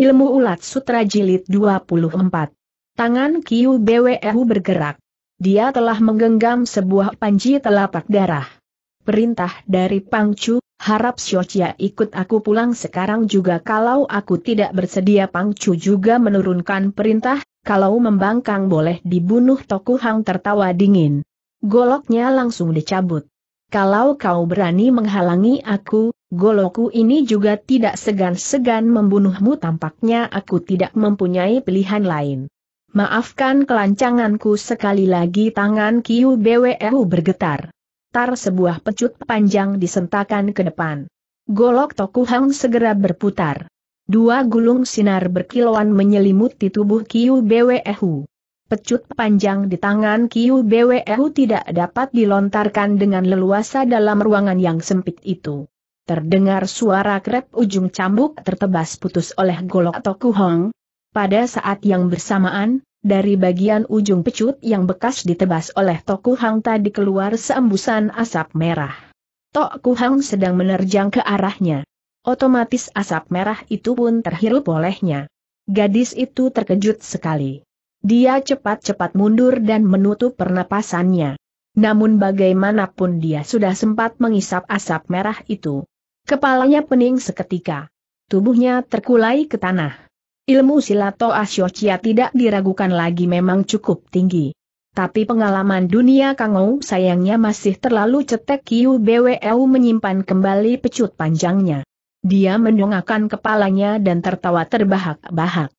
Ilmu Ulat Sutra Jilid 24. Tangan Kiu Bwehu bergerak. Dia telah menggenggam sebuah panji telapak darah. Perintah dari Pangcu, harap Xiaochia ikut aku pulang sekarang juga kalau aku tidak bersedia Pangcu juga menurunkan perintah, kalau membangkang boleh dibunuh Toku Hang tertawa dingin. Goloknya langsung dicabut. Kalau kau berani menghalangi aku, Goloku ini juga tidak segan-segan membunuhmu tampaknya aku tidak mempunyai pilihan lain. Maafkan kelancanganku sekali lagi tangan Kiu Bweu bergetar. Tar sebuah pecut panjang disentakan ke depan. Golok Tokuhang segera berputar. Dua gulung sinar berkilauan menyelimuti tubuh Kiu Bweu. Pecut panjang di tangan Kiu Bweu tidak dapat dilontarkan dengan leluasa dalam ruangan yang sempit itu. Terdengar suara krep ujung cambuk tertebas putus oleh golok Toku Hong. Pada saat yang bersamaan, dari bagian ujung pecut yang bekas ditebas oleh Toku Hang tadi keluar seembusan asap merah. Toku Hang sedang menerjang ke arahnya. Otomatis asap merah itu pun terhirup olehnya. Gadis itu terkejut sekali. Dia cepat-cepat mundur dan menutup pernapasannya. Namun bagaimanapun dia sudah sempat mengisap asap merah itu. Kepalanya pening seketika. Tubuhnya terkulai ke tanah. Ilmu silato Asyocia tidak diragukan lagi memang cukup tinggi. Tapi pengalaman dunia Kangou sayangnya masih terlalu cetek Kiu BWU menyimpan kembali pecut panjangnya. Dia mendongakkan kepalanya dan tertawa terbahak-bahak.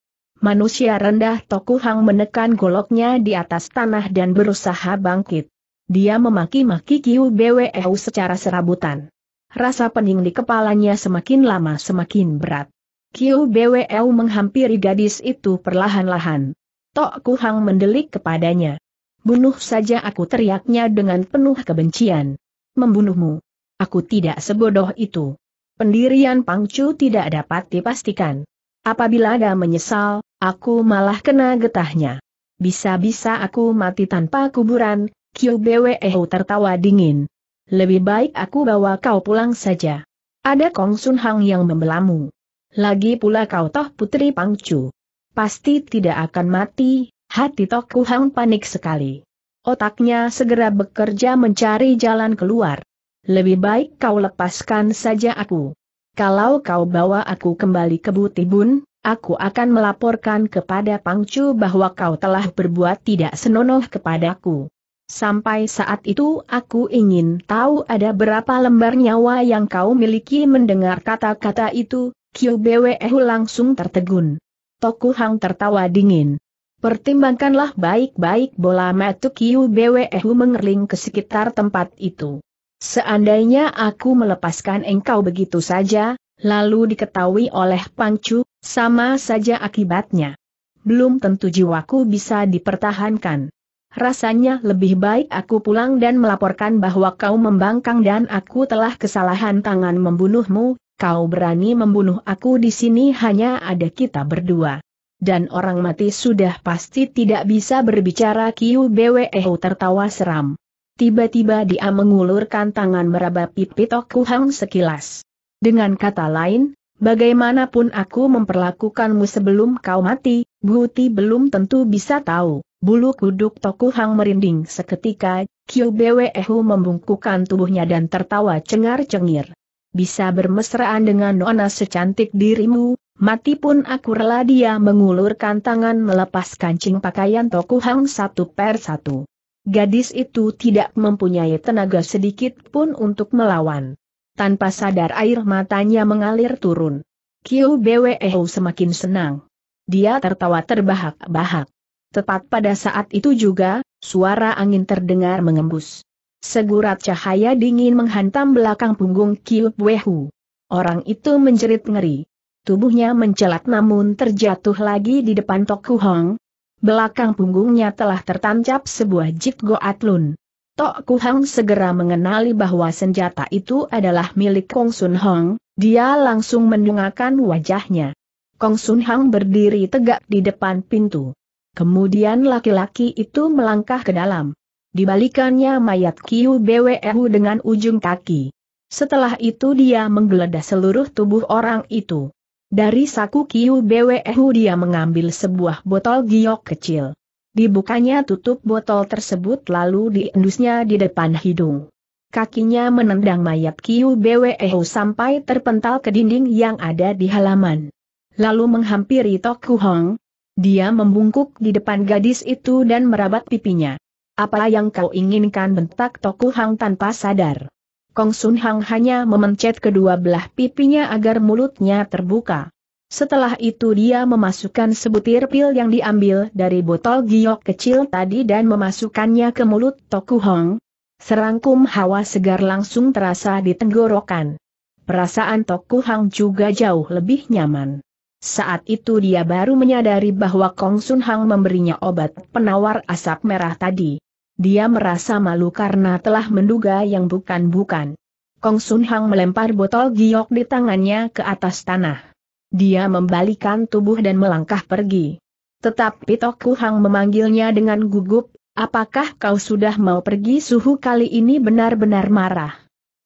Manusia rendah Tokuhang menekan goloknya di atas tanah dan berusaha bangkit. Dia memaki-maki Kiu BWU secara serabutan. Rasa pening di kepalanya semakin lama semakin berat. Kiu Bweu menghampiri gadis itu perlahan-lahan. Tok Kuhang mendelik kepadanya. Bunuh saja aku teriaknya dengan penuh kebencian. Membunuhmu. Aku tidak sebodoh itu. Pendirian Pangcu tidak dapat dipastikan. Apabila ada menyesal, aku malah kena getahnya. Bisa-bisa aku mati tanpa kuburan, Kiu Bweu tertawa dingin. Lebih baik aku bawa kau pulang saja. Ada Kong Sun Hang yang membelamu. Lagi pula kau toh putri Pangcu. Pasti tidak akan mati, hati Tok Ku Hang panik sekali. Otaknya segera bekerja mencari jalan keluar. Lebih baik kau lepaskan saja aku. Kalau kau bawa aku kembali ke Butibun, aku akan melaporkan kepada Pangcu bahwa kau telah berbuat tidak senonoh kepadaku. Sampai saat itu aku ingin tahu ada berapa lembar nyawa yang kau miliki mendengar kata-kata itu, QBWEHU langsung tertegun. Toku Hang tertawa dingin. Pertimbangkanlah baik-baik bola metu QBWEHU mengerling ke sekitar tempat itu. Seandainya aku melepaskan engkau begitu saja, lalu diketahui oleh Pangcu, sama saja akibatnya. Belum tentu jiwaku bisa dipertahankan. Rasanya lebih baik aku pulang dan melaporkan bahwa kau membangkang dan aku telah kesalahan tangan membunuhmu, kau berani membunuh aku di sini hanya ada kita berdua. Dan orang mati sudah pasti tidak bisa berbicara Kiu Bweho tertawa seram. Tiba-tiba dia mengulurkan tangan meraba pipi Toku Hang sekilas. Dengan kata lain, bagaimanapun aku memperlakukanmu sebelum kau mati, Buti belum tentu bisa tahu. Bulu kuduk Toku Hang merinding seketika, Kyu Bwehu membungkukkan tubuhnya dan tertawa cengar-cengir. Bisa bermesraan dengan nona secantik dirimu, mati pun aku rela dia mengulurkan tangan melepas kancing pakaian Toku Hang satu per satu. Gadis itu tidak mempunyai tenaga sedikit pun untuk melawan. Tanpa sadar air matanya mengalir turun. Kyu Bwehu semakin senang. Dia tertawa terbahak-bahak. Tepat pada saat itu juga, suara angin terdengar mengembus. Segurat cahaya dingin menghantam belakang punggung Kiu Wehu. Orang itu menjerit ngeri. Tubuhnya mencelat namun terjatuh lagi di depan Tok Hong. Belakang punggungnya telah tertancap sebuah jit lun. Tok Kuhang segera mengenali bahwa senjata itu adalah milik Kong Sun Hong, dia langsung mendungakan wajahnya. Kong Sun Hong berdiri tegak di depan pintu. Kemudian laki-laki itu melangkah ke dalam. Dibalikannya mayat Kiu Bwehu dengan ujung kaki. Setelah itu dia menggeledah seluruh tubuh orang itu. Dari saku Kiu Bwehu dia mengambil sebuah botol giok kecil. Dibukanya tutup botol tersebut lalu diendusnya di depan hidung. Kakinya menendang mayat Kiu Bwehu sampai terpental ke dinding yang ada di halaman. Lalu menghampiri Toku Hong, dia membungkuk di depan gadis itu dan merabat pipinya. Apa yang kau inginkan bentak Toku Hang tanpa sadar. Kong Sun Hang hanya memencet kedua belah pipinya agar mulutnya terbuka. Setelah itu dia memasukkan sebutir pil yang diambil dari botol giok kecil tadi dan memasukkannya ke mulut Toku Hong. Serangkum hawa segar langsung terasa di tenggorokan. Perasaan Toku Hong juga jauh lebih nyaman. Saat itu dia baru menyadari bahwa Kong Sun Hang memberinya obat penawar asap merah tadi. Dia merasa malu karena telah menduga yang bukan-bukan. Kong Sun Hang melempar botol giok di tangannya ke atas tanah. Dia membalikan tubuh dan melangkah pergi. Tetapi Toku Hang memanggilnya dengan gugup, apakah kau sudah mau pergi suhu kali ini benar-benar marah.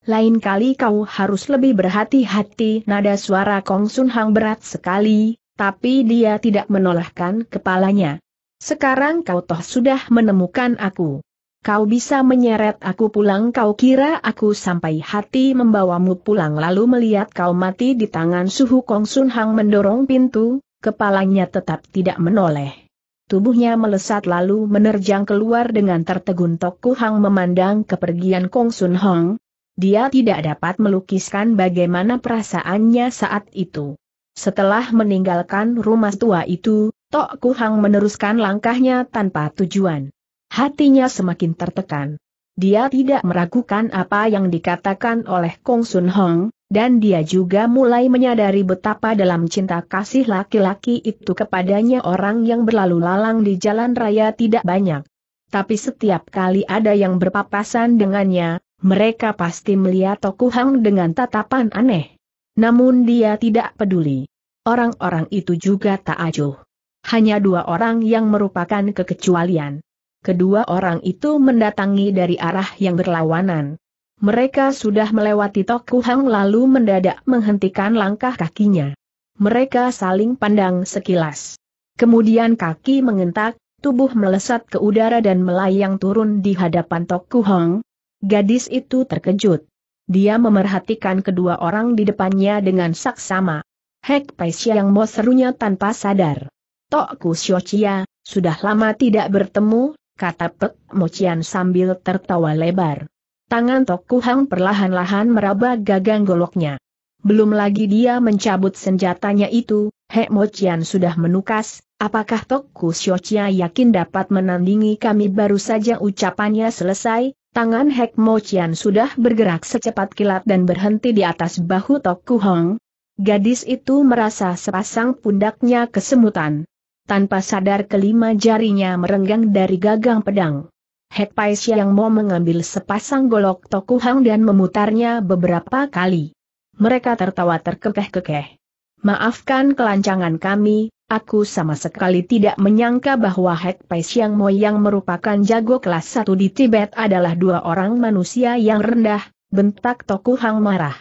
Lain kali kau harus lebih berhati-hati nada suara Kong Sun Hang berat sekali, tapi dia tidak menolehkan kepalanya. Sekarang kau toh sudah menemukan aku. Kau bisa menyeret aku pulang kau kira aku sampai hati membawamu pulang lalu melihat kau mati di tangan suhu Kong Sun Hang mendorong pintu, kepalanya tetap tidak menoleh. Tubuhnya melesat lalu menerjang keluar dengan tertegun Toku Hang memandang kepergian Kong Sun Hong, dia tidak dapat melukiskan bagaimana perasaannya saat itu. Setelah meninggalkan rumah tua itu, Tok Kuhang meneruskan langkahnya tanpa tujuan. Hatinya semakin tertekan. Dia tidak meragukan apa yang dikatakan oleh Kong Sun Hong, dan dia juga mulai menyadari betapa dalam cinta kasih laki-laki itu kepadanya orang yang berlalu lalang di jalan raya tidak banyak. Tapi setiap kali ada yang berpapasan dengannya, mereka pasti melihat Tokuhang dengan tatapan aneh. Namun dia tidak peduli. Orang-orang itu juga tak acuh. Hanya dua orang yang merupakan kekecualian. Kedua orang itu mendatangi dari arah yang berlawanan. Mereka sudah melewati Tokuhang lalu mendadak menghentikan langkah kakinya. Mereka saling pandang sekilas. Kemudian kaki mengentak, tubuh melesat ke udara dan melayang turun di hadapan Tokuhang, Gadis itu terkejut. Dia memerhatikan kedua orang di depannya dengan saksama. Hek Pai yang Mo serunya tanpa sadar. Tok Kusyo Chia, sudah lama tidak bertemu, kata Pek Mocian sambil tertawa lebar. Tangan Tok hang perlahan-lahan meraba gagang goloknya. Belum lagi dia mencabut senjatanya itu, Hek Mocian sudah menukas, apakah Tok Kusyo Chia yakin dapat menandingi kami baru saja ucapannya selesai, Tangan Hek Mo Chian sudah bergerak secepat kilat dan berhenti di atas bahu Tok Kuhong. Gadis itu merasa sepasang pundaknya kesemutan. Tanpa sadar kelima jarinya merenggang dari gagang pedang. Hek Pai yang mau mengambil sepasang golok Tok Kuhong dan memutarnya beberapa kali. Mereka tertawa terkekeh-kekeh. Maafkan kelancangan kami, Aku sama sekali tidak menyangka bahwa Hek Pai Siang Mo yang merupakan jago kelas satu di Tibet adalah dua orang manusia yang rendah, bentak Toku Hang marah.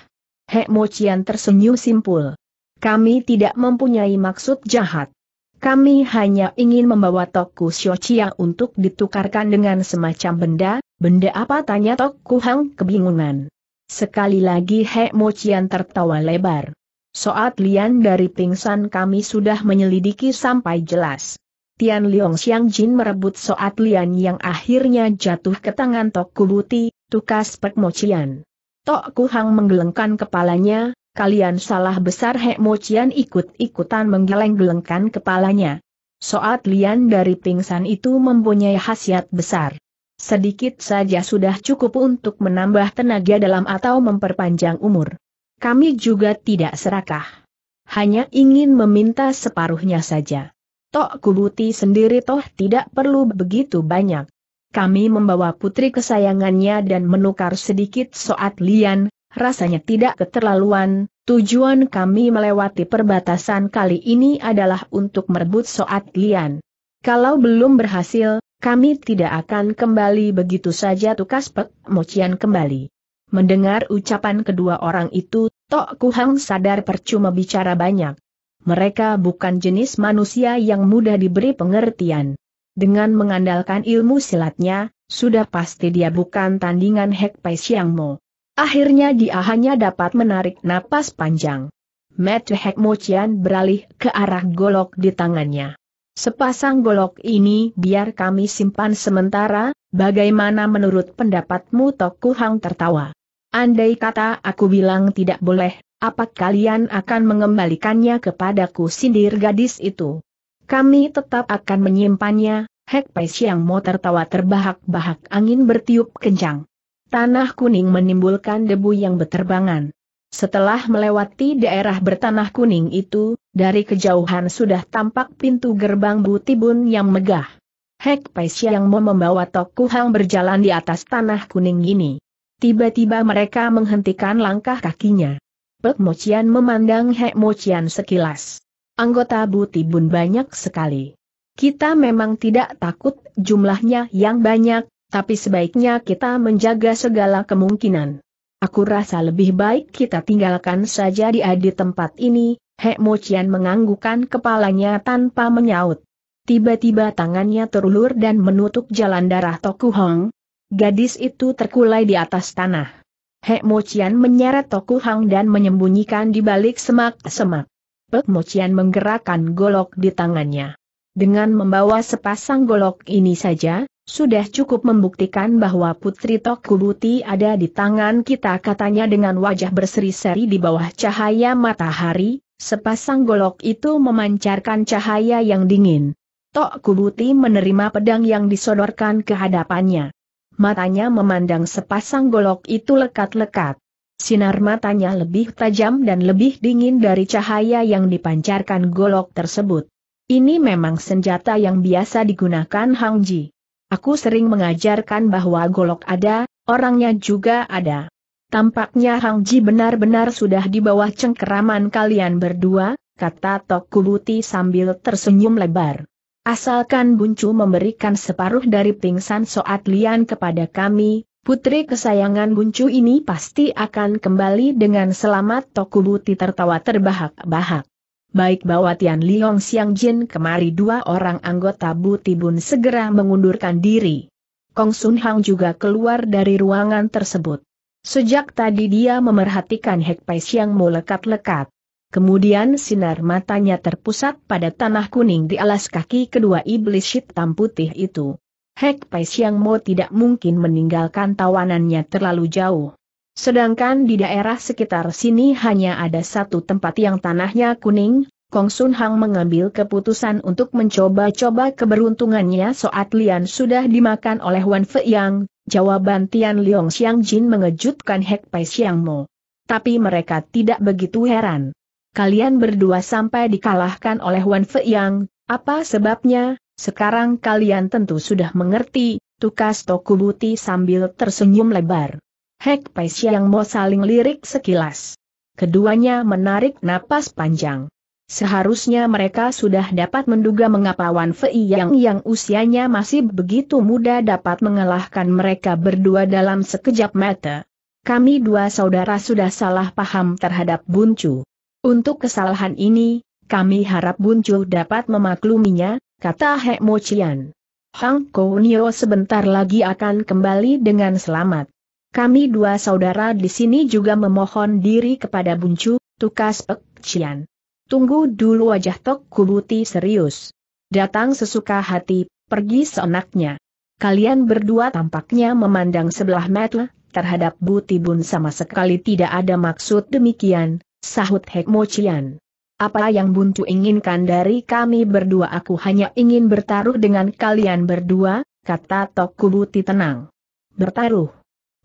Hek Mo Chian tersenyum simpul. Kami tidak mempunyai maksud jahat. Kami hanya ingin membawa Toku Xiao Chia untuk ditukarkan dengan semacam benda, benda apa tanya Toku Hang kebingungan. Sekali lagi Hek Mo Chian tertawa lebar. Soat Lian dari pingsan kami sudah menyelidiki sampai jelas. Tian Liong Xiang Jin merebut Soat Lian yang akhirnya jatuh ke tangan Tok Kubuti, tukas Pek Mocian. Tok Ku Hang menggelengkan kepalanya, kalian salah besar Hek Mocian ikut-ikutan menggeleng-gelengkan kepalanya. Soat Lian dari pingsan itu mempunyai khasiat besar. Sedikit saja sudah cukup untuk menambah tenaga dalam atau memperpanjang umur kami juga tidak serakah. Hanya ingin meminta separuhnya saja. Tok Kubuti sendiri toh tidak perlu begitu banyak. Kami membawa putri kesayangannya dan menukar sedikit soat lian, rasanya tidak keterlaluan, tujuan kami melewati perbatasan kali ini adalah untuk merebut soat lian. Kalau belum berhasil, kami tidak akan kembali begitu saja tukas Pek Mocian kembali. Mendengar ucapan kedua orang itu, Tok Kuhang sadar percuma bicara banyak. Mereka bukan jenis manusia yang mudah diberi pengertian. Dengan mengandalkan ilmu silatnya, sudah pasti dia bukan tandingan Hek Pai Siang Mo. Akhirnya dia hanya dapat menarik napas panjang. Matt Hek Mochian beralih ke arah golok di tangannya. Sepasang golok ini biar kami simpan sementara, bagaimana menurut pendapatmu Tok Kuhang tertawa? Andai kata aku bilang tidak boleh, apa kalian akan mengembalikannya kepadaku sindir gadis itu? Kami tetap akan menyimpannya, Hek Pai Siang mau tertawa terbahak-bahak angin bertiup kencang. Tanah kuning menimbulkan debu yang beterbangan. Setelah melewati daerah bertanah kuning itu, dari kejauhan sudah tampak pintu gerbang Butibun yang megah. Hek Pai Siang mau membawa Tok Kuhang berjalan di atas tanah kuning ini. Tiba-tiba mereka menghentikan langkah kakinya. Pek Mocian memandang Hek Mocian sekilas. Anggota Tibun banyak sekali. Kita memang tidak takut jumlahnya yang banyak, tapi sebaiknya kita menjaga segala kemungkinan. Aku rasa lebih baik kita tinggalkan saja di di tempat ini, Hek Mocian menganggukan kepalanya tanpa menyaut. Tiba-tiba tangannya terulur dan menutup jalan darah Toku Hong, Gadis itu terkulai di atas tanah. Hek Mochian menyeret Toku Hang dan menyembunyikan di balik semak-semak. Pek Mochian menggerakkan golok di tangannya. Dengan membawa sepasang golok ini saja, sudah cukup membuktikan bahwa Putri Toku Buti ada di tangan kita katanya dengan wajah berseri-seri di bawah cahaya matahari, sepasang golok itu memancarkan cahaya yang dingin. Kubuti menerima pedang yang disodorkan ke hadapannya matanya memandang sepasang golok itu lekat-lekat. Sinar matanya lebih tajam dan lebih dingin dari cahaya yang dipancarkan golok tersebut. Ini memang senjata yang biasa digunakan Hang Ji. Aku sering mengajarkan bahwa golok ada, orangnya juga ada. Tampaknya Hang Ji benar-benar sudah di bawah cengkeraman kalian berdua, kata Tok Kubuti sambil tersenyum lebar. Asalkan Buncu memberikan separuh dari pingsan Soat Lian kepada kami, putri kesayangan Buncu ini pasti akan kembali dengan selamat Tokubuti tertawa terbahak-bahak. Baik bawa Tian Liong Xiang Jin kemari dua orang anggota Bun segera mengundurkan diri. Kong Sun Hang juga keluar dari ruangan tersebut. Sejak tadi dia memerhatikan Hek Pai Xiang melekat-lekat. Kemudian sinar matanya terpusat pada tanah kuning di alas kaki kedua iblis hitam putih itu. Hek Pai Siang Mo tidak mungkin meninggalkan tawanannya terlalu jauh. Sedangkan di daerah sekitar sini hanya ada satu tempat yang tanahnya kuning, Kong Sun Hang mengambil keputusan untuk mencoba-coba keberuntungannya saat Lian sudah dimakan oleh Wan Fei Yang, jawaban Tian Leong Xiang Jin mengejutkan Hek Pai Siang Mo. Tapi mereka tidak begitu heran kalian berdua sampai dikalahkan oleh Wan Fei Yang, apa sebabnya? Sekarang kalian tentu sudah mengerti, tukas Tokubuti sambil tersenyum lebar. Hek Pai yang mau saling lirik sekilas. Keduanya menarik napas panjang. Seharusnya mereka sudah dapat menduga mengapa Wan Fei yang yang usianya masih begitu muda dapat mengalahkan mereka berdua dalam sekejap mata. Kami dua saudara sudah salah paham terhadap Buncu. Untuk kesalahan ini, kami harap Buncu dapat memakluminya, kata Hek Mochian. Hang Kounio sebentar lagi akan kembali dengan selamat. Kami dua saudara di sini juga memohon diri kepada Buncu, tukas Pek Chian. Tunggu dulu wajah Tok Kubuti serius. Datang sesuka hati, pergi seenaknya. Kalian berdua tampaknya memandang sebelah mata terhadap Buti Bun sama sekali tidak ada maksud demikian, sahut Hek Mochian. Apa yang Buntu inginkan dari kami berdua aku hanya ingin bertaruh dengan kalian berdua, kata Tok Tokubuti tenang. Bertaruh.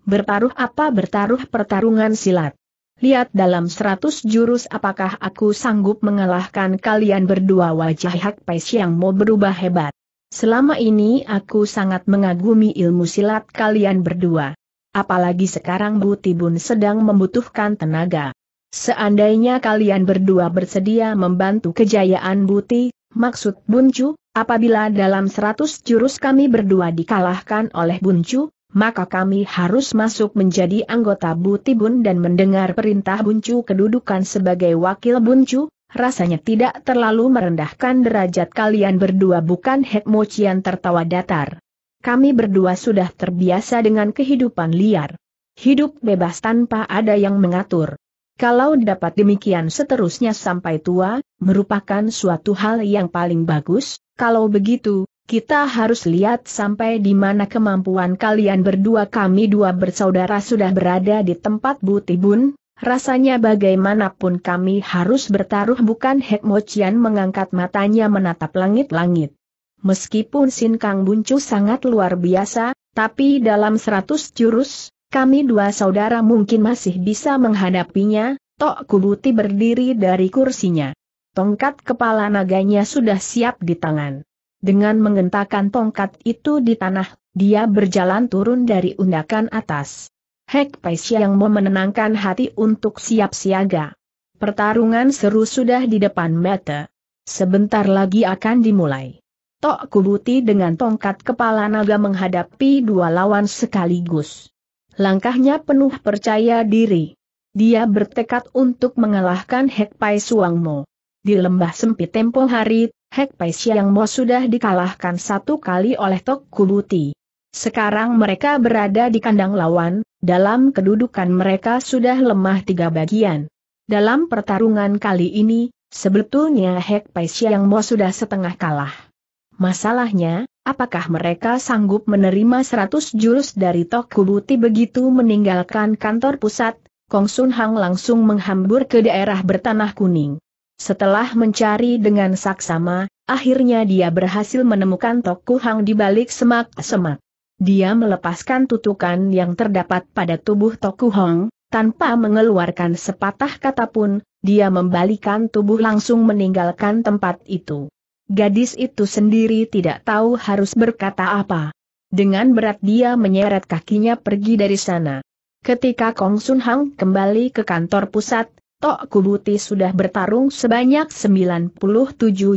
Bertaruh apa bertaruh pertarungan silat? Lihat dalam seratus jurus apakah aku sanggup mengalahkan kalian berdua wajah Hak Pais yang mau berubah hebat. Selama ini aku sangat mengagumi ilmu silat kalian berdua. Apalagi sekarang Butibun sedang membutuhkan tenaga. Seandainya kalian berdua bersedia membantu kejayaan Buti, maksud Buncu, apabila dalam seratus jurus kami berdua dikalahkan oleh Buncu, maka kami harus masuk menjadi anggota Buti Bun dan mendengar perintah Buncu kedudukan sebagai wakil Buncu, rasanya tidak terlalu merendahkan derajat kalian berdua bukan Mochian tertawa datar. Kami berdua sudah terbiasa dengan kehidupan liar. Hidup bebas tanpa ada yang mengatur. Kalau dapat demikian seterusnya sampai tua, merupakan suatu hal yang paling bagus, kalau begitu, kita harus lihat sampai di mana kemampuan kalian berdua kami dua bersaudara sudah berada di tempat Butibun, rasanya bagaimanapun kami harus bertaruh bukan Hekmochian mengangkat matanya menatap langit-langit. Meskipun Sin Kang Buncu sangat luar biasa, tapi dalam seratus jurus, kami dua saudara mungkin masih bisa menghadapinya, Tok Kubuti berdiri dari kursinya. Tongkat kepala naganya sudah siap di tangan. Dengan mengentakkan tongkat itu di tanah, dia berjalan turun dari undakan atas. Hek Pai yang mau menenangkan hati untuk siap siaga. Pertarungan seru sudah di depan mata. Sebentar lagi akan dimulai. Tok Kubuti dengan tongkat kepala naga menghadapi dua lawan sekaligus langkahnya penuh percaya diri. Dia bertekad untuk mengalahkan Hek Pai Suangmo. Di lembah sempit tempo hari, Hek Pai Siangmo sudah dikalahkan satu kali oleh Tok Kubuti. Sekarang mereka berada di kandang lawan, dalam kedudukan mereka sudah lemah tiga bagian. Dalam pertarungan kali ini, sebetulnya Hek Pai Siangmo sudah setengah kalah. Masalahnya, apakah mereka sanggup menerima 100 jurus dari Tokubuti begitu meninggalkan kantor pusat, Kong Sun Hang langsung menghambur ke daerah bertanah kuning. Setelah mencari dengan saksama, akhirnya dia berhasil menemukan Toku Hang di balik semak-semak. Dia melepaskan tutukan yang terdapat pada tubuh Toku Hang, tanpa mengeluarkan sepatah kata pun, dia membalikan tubuh langsung meninggalkan tempat itu. Gadis itu sendiri tidak tahu harus berkata apa. Dengan berat dia menyeret kakinya pergi dari sana. Ketika Kong Sun Hang kembali ke kantor pusat, Tok Kubuti sudah bertarung sebanyak 97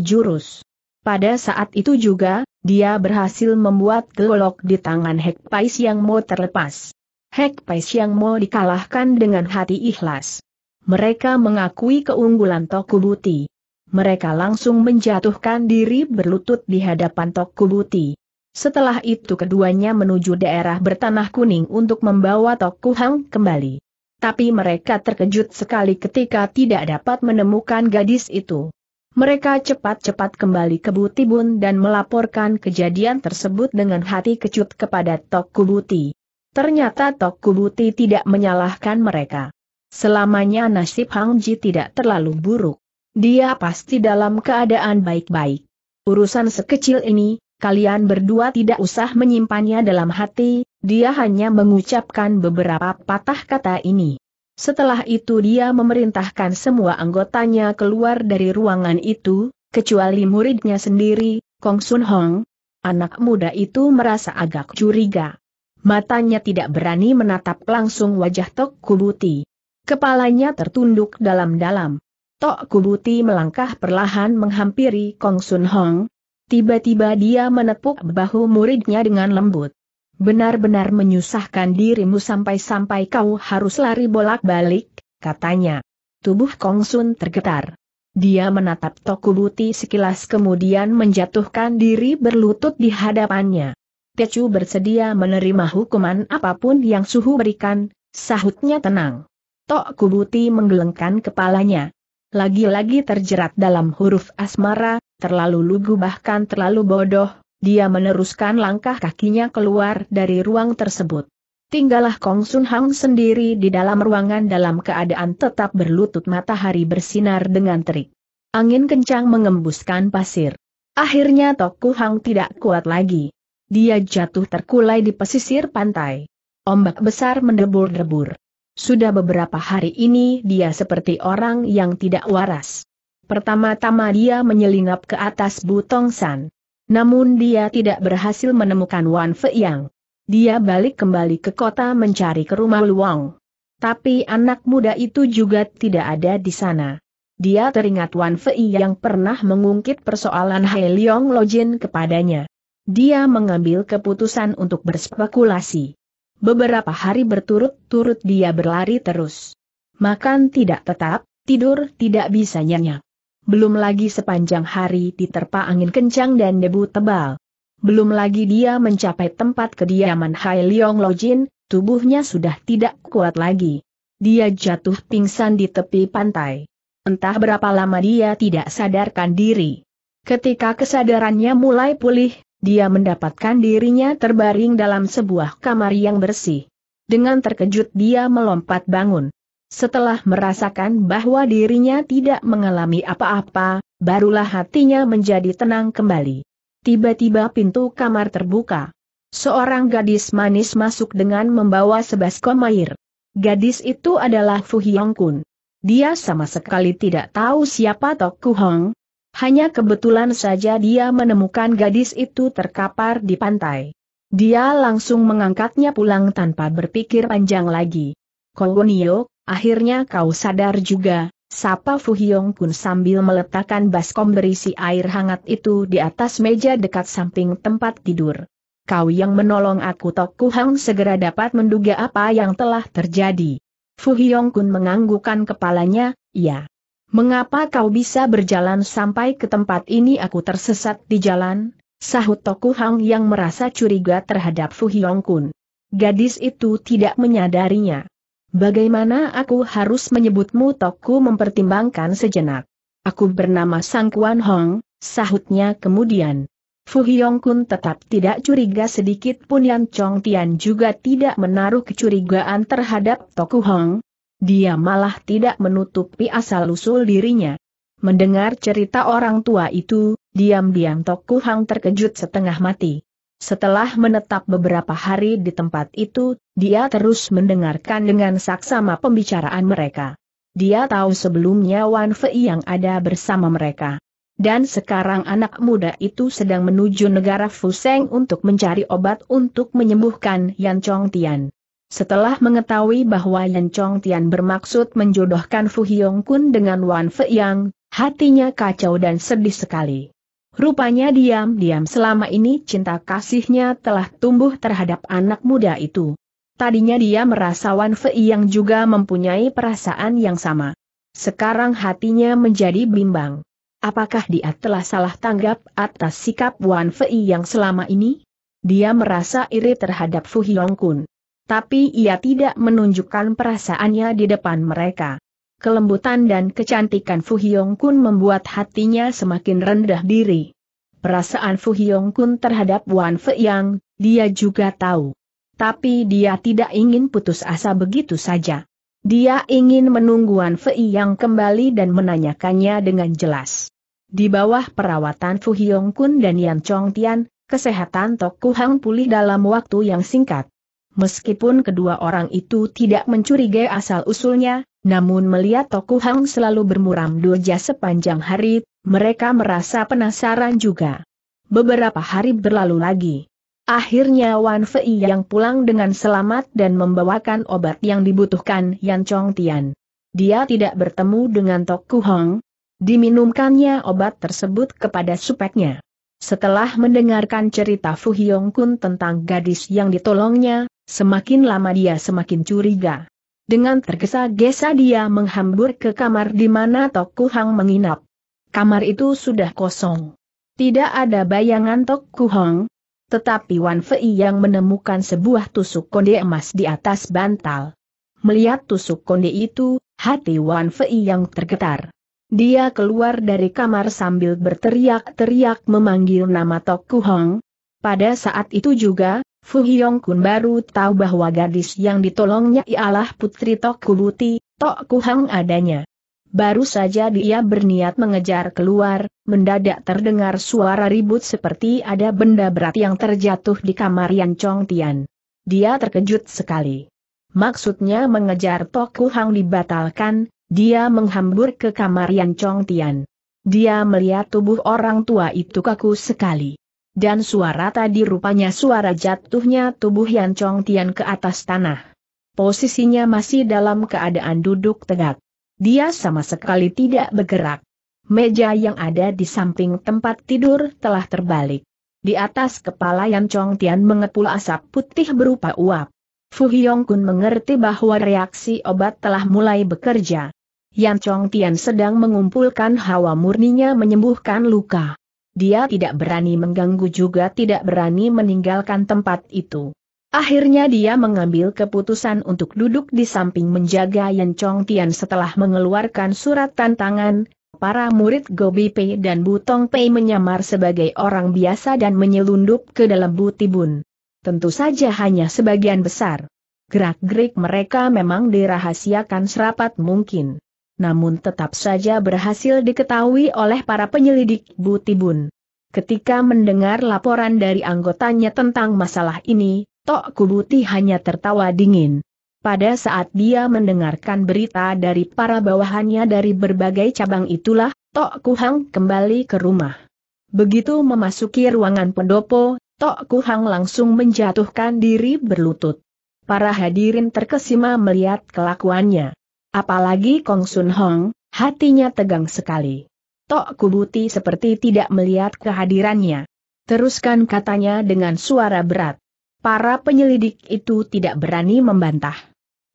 jurus. Pada saat itu juga, dia berhasil membuat golok di tangan Hek Pai Siang Mo terlepas. Hek Pai Siang Mo dikalahkan dengan hati ikhlas. Mereka mengakui keunggulan Tok Kubuti mereka langsung menjatuhkan diri berlutut di hadapan Tok Kubuti. Setelah itu keduanya menuju daerah bertanah kuning untuk membawa Tok Kuhang kembali. Tapi mereka terkejut sekali ketika tidak dapat menemukan gadis itu. Mereka cepat-cepat kembali ke Butibun dan melaporkan kejadian tersebut dengan hati kecut kepada Tok Kubuti. Ternyata Tok Kubuti tidak menyalahkan mereka. Selamanya nasib Hang Ji tidak terlalu buruk. Dia pasti dalam keadaan baik-baik. Urusan sekecil ini, kalian berdua tidak usah menyimpannya dalam hati, dia hanya mengucapkan beberapa patah kata ini. Setelah itu dia memerintahkan semua anggotanya keluar dari ruangan itu, kecuali muridnya sendiri, Kong Sun Hong. Anak muda itu merasa agak curiga. Matanya tidak berani menatap langsung wajah Tok Kubuti. Kepalanya tertunduk dalam-dalam. Tok Kubuti melangkah perlahan menghampiri Kong Sun Hong. Tiba-tiba dia menepuk bahu muridnya dengan lembut. Benar-benar menyusahkan dirimu sampai-sampai kau harus lari bolak-balik, katanya. Tubuh Kong Sun tergetar. Dia menatap Tok Kubuti sekilas kemudian menjatuhkan diri berlutut di hadapannya. Tecu bersedia menerima hukuman apapun yang suhu berikan, sahutnya tenang. Tok Kubuti menggelengkan kepalanya, lagi-lagi terjerat dalam huruf asmara, terlalu lugu bahkan terlalu bodoh, dia meneruskan langkah kakinya keluar dari ruang tersebut. Tinggallah Kong Sun Hang sendiri di dalam ruangan dalam keadaan tetap berlutut matahari bersinar dengan terik. Angin kencang mengembuskan pasir. Akhirnya Toku Hang tidak kuat lagi. Dia jatuh terkulai di pesisir pantai. Ombak besar mendebur-debur. Sudah beberapa hari ini dia seperti orang yang tidak waras. Pertama-tama dia menyelinap ke atas Butong San. Namun dia tidak berhasil menemukan Wan Feiyang. Dia balik kembali ke kota mencari ke rumah Luang. Tapi anak muda itu juga tidak ada di sana. Dia teringat Wan Fei yang pernah mengungkit persoalan He Leong Lojin kepadanya. Dia mengambil keputusan untuk berspekulasi. Beberapa hari berturut-turut dia berlari terus. Makan tidak tetap, tidur tidak bisa nyenyak. Belum lagi sepanjang hari diterpa angin kencang dan debu tebal. Belum lagi dia mencapai tempat kediaman Hai Leong Lojin, tubuhnya sudah tidak kuat lagi. Dia jatuh pingsan di tepi pantai. Entah berapa lama dia tidak sadarkan diri. Ketika kesadarannya mulai pulih, dia mendapatkan dirinya terbaring dalam sebuah kamar yang bersih. Dengan terkejut dia melompat bangun. Setelah merasakan bahwa dirinya tidak mengalami apa-apa, barulah hatinya menjadi tenang kembali. Tiba-tiba pintu kamar terbuka. Seorang gadis manis masuk dengan membawa sebaskom air. Gadis itu adalah Fu Hyong Kun. Dia sama sekali tidak tahu siapa Tok Ku Hong, hanya kebetulan saja dia menemukan gadis itu terkapar di pantai. Dia langsung mengangkatnya pulang tanpa berpikir panjang lagi. Kowonio, akhirnya kau sadar juga, sapa Fuhyong Kun sambil meletakkan baskom berisi air hangat itu di atas meja dekat samping tempat tidur. Kau yang menolong aku Tokku Hang segera dapat menduga apa yang telah terjadi. Fuhyong Kun menganggukan kepalanya, ya. Mengapa kau bisa berjalan sampai ke tempat ini aku tersesat di jalan? Sahut Toku Hang yang merasa curiga terhadap Fu Hyong Kun. Gadis itu tidak menyadarinya. Bagaimana aku harus menyebutmu Toku mempertimbangkan sejenak. Aku bernama Sang Kuan Hong, sahutnya kemudian. Fu Hyong Kun tetap tidak curiga sedikit pun Yan Chong Tian juga tidak menaruh kecurigaan terhadap Toku Hong, dia malah tidak menutupi asal-usul dirinya. Mendengar cerita orang tua itu, diam-diam Toku Hang terkejut setengah mati. Setelah menetap beberapa hari di tempat itu, dia terus mendengarkan dengan saksama pembicaraan mereka. Dia tahu sebelumnya Wan Fei yang ada bersama mereka. Dan sekarang anak muda itu sedang menuju negara Fuseng untuk mencari obat untuk menyembuhkan Yan Chong Tian. Setelah mengetahui bahwa Yan Chong Tian bermaksud menjodohkan Fu Hyong Kun dengan Wan Fei Yang, hatinya kacau dan sedih sekali. Rupanya diam-diam selama ini cinta kasihnya telah tumbuh terhadap anak muda itu. Tadinya dia merasa Wan Fei Yang juga mempunyai perasaan yang sama. Sekarang hatinya menjadi bimbang. Apakah dia telah salah tanggap atas sikap Wan Fei Yang selama ini? Dia merasa iri terhadap Fu Hyong Kun tapi ia tidak menunjukkan perasaannya di depan mereka. Kelembutan dan kecantikan Fu Hyong Kun membuat hatinya semakin rendah diri. Perasaan Fu Hyong Kun terhadap Wan Fei Yang, dia juga tahu. Tapi dia tidak ingin putus asa begitu saja. Dia ingin menunggu Wan Fei yang kembali dan menanyakannya dengan jelas. Di bawah perawatan Fu Hyong Kun dan Yan Chong Tian, kesehatan Tok Hang pulih dalam waktu yang singkat. Meskipun kedua orang itu tidak mencurigai asal-usulnya, namun melihat Toku Hang selalu bermuram durja sepanjang hari, mereka merasa penasaran juga. Beberapa hari berlalu lagi. Akhirnya Wan Fei yang pulang dengan selamat dan membawakan obat yang dibutuhkan Yan Chong Tian. Dia tidak bertemu dengan Toku Hang. Diminumkannya obat tersebut kepada supeknya. Setelah mendengarkan cerita Fu Hyong Kun tentang gadis yang ditolongnya, Semakin lama dia semakin curiga. Dengan tergesa-gesa dia menghambur ke kamar di mana Tok Kuhang menginap. Kamar itu sudah kosong. Tidak ada bayangan Tok Kuhang, tetapi Wan Fei yang menemukan sebuah tusuk konde emas di atas bantal. Melihat tusuk konde itu, hati Wan Fei yang tergetar. Dia keluar dari kamar sambil berteriak-teriak memanggil nama Tok Kuhong. Pada saat itu juga, Fu Hyong Kun baru tahu bahwa gadis yang ditolongnya ialah Putri Tok Kubuti, Tok Kuhang adanya. Baru saja dia berniat mengejar keluar, mendadak terdengar suara ribut seperti ada benda berat yang terjatuh di kamar Yan Chong Tian. Dia terkejut sekali. Maksudnya mengejar Tok Kuhang dibatalkan, dia menghambur ke kamar Yan Chong Tian. Dia melihat tubuh orang tua itu kaku sekali. Dan suara tadi rupanya suara jatuhnya tubuh Yan Chong Tian ke atas tanah. Posisinya masih dalam keadaan duduk tegak. Dia sama sekali tidak bergerak. Meja yang ada di samping tempat tidur telah terbalik. Di atas kepala Yan Chong Tian mengepul asap putih berupa uap. Fu Hyong Kun mengerti bahwa reaksi obat telah mulai bekerja. Yan Chong Tian sedang mengumpulkan hawa murninya menyembuhkan luka. Dia tidak berani mengganggu juga tidak berani meninggalkan tempat itu. Akhirnya dia mengambil keputusan untuk duduk di samping menjaga Yan Chong Tian setelah mengeluarkan surat tantangan, para murid Gobi Pei dan Butong Pei menyamar sebagai orang biasa dan menyelundup ke dalam butibun. Tentu saja hanya sebagian besar. Gerak-gerik mereka memang dirahasiakan serapat mungkin namun tetap saja berhasil diketahui oleh para penyelidik Butibun. Ketika mendengar laporan dari anggotanya tentang masalah ini, Tok Kubuti hanya tertawa dingin. Pada saat dia mendengarkan berita dari para bawahannya dari berbagai cabang itulah, Tok Kuhang kembali ke rumah. Begitu memasuki ruangan pendopo, Tok Kuhang langsung menjatuhkan diri berlutut. Para hadirin terkesima melihat kelakuannya. Apalagi Kong Sun Hong, hatinya tegang sekali. Tok Kubuti seperti tidak melihat kehadirannya. Teruskan katanya dengan suara berat. Para penyelidik itu tidak berani membantah.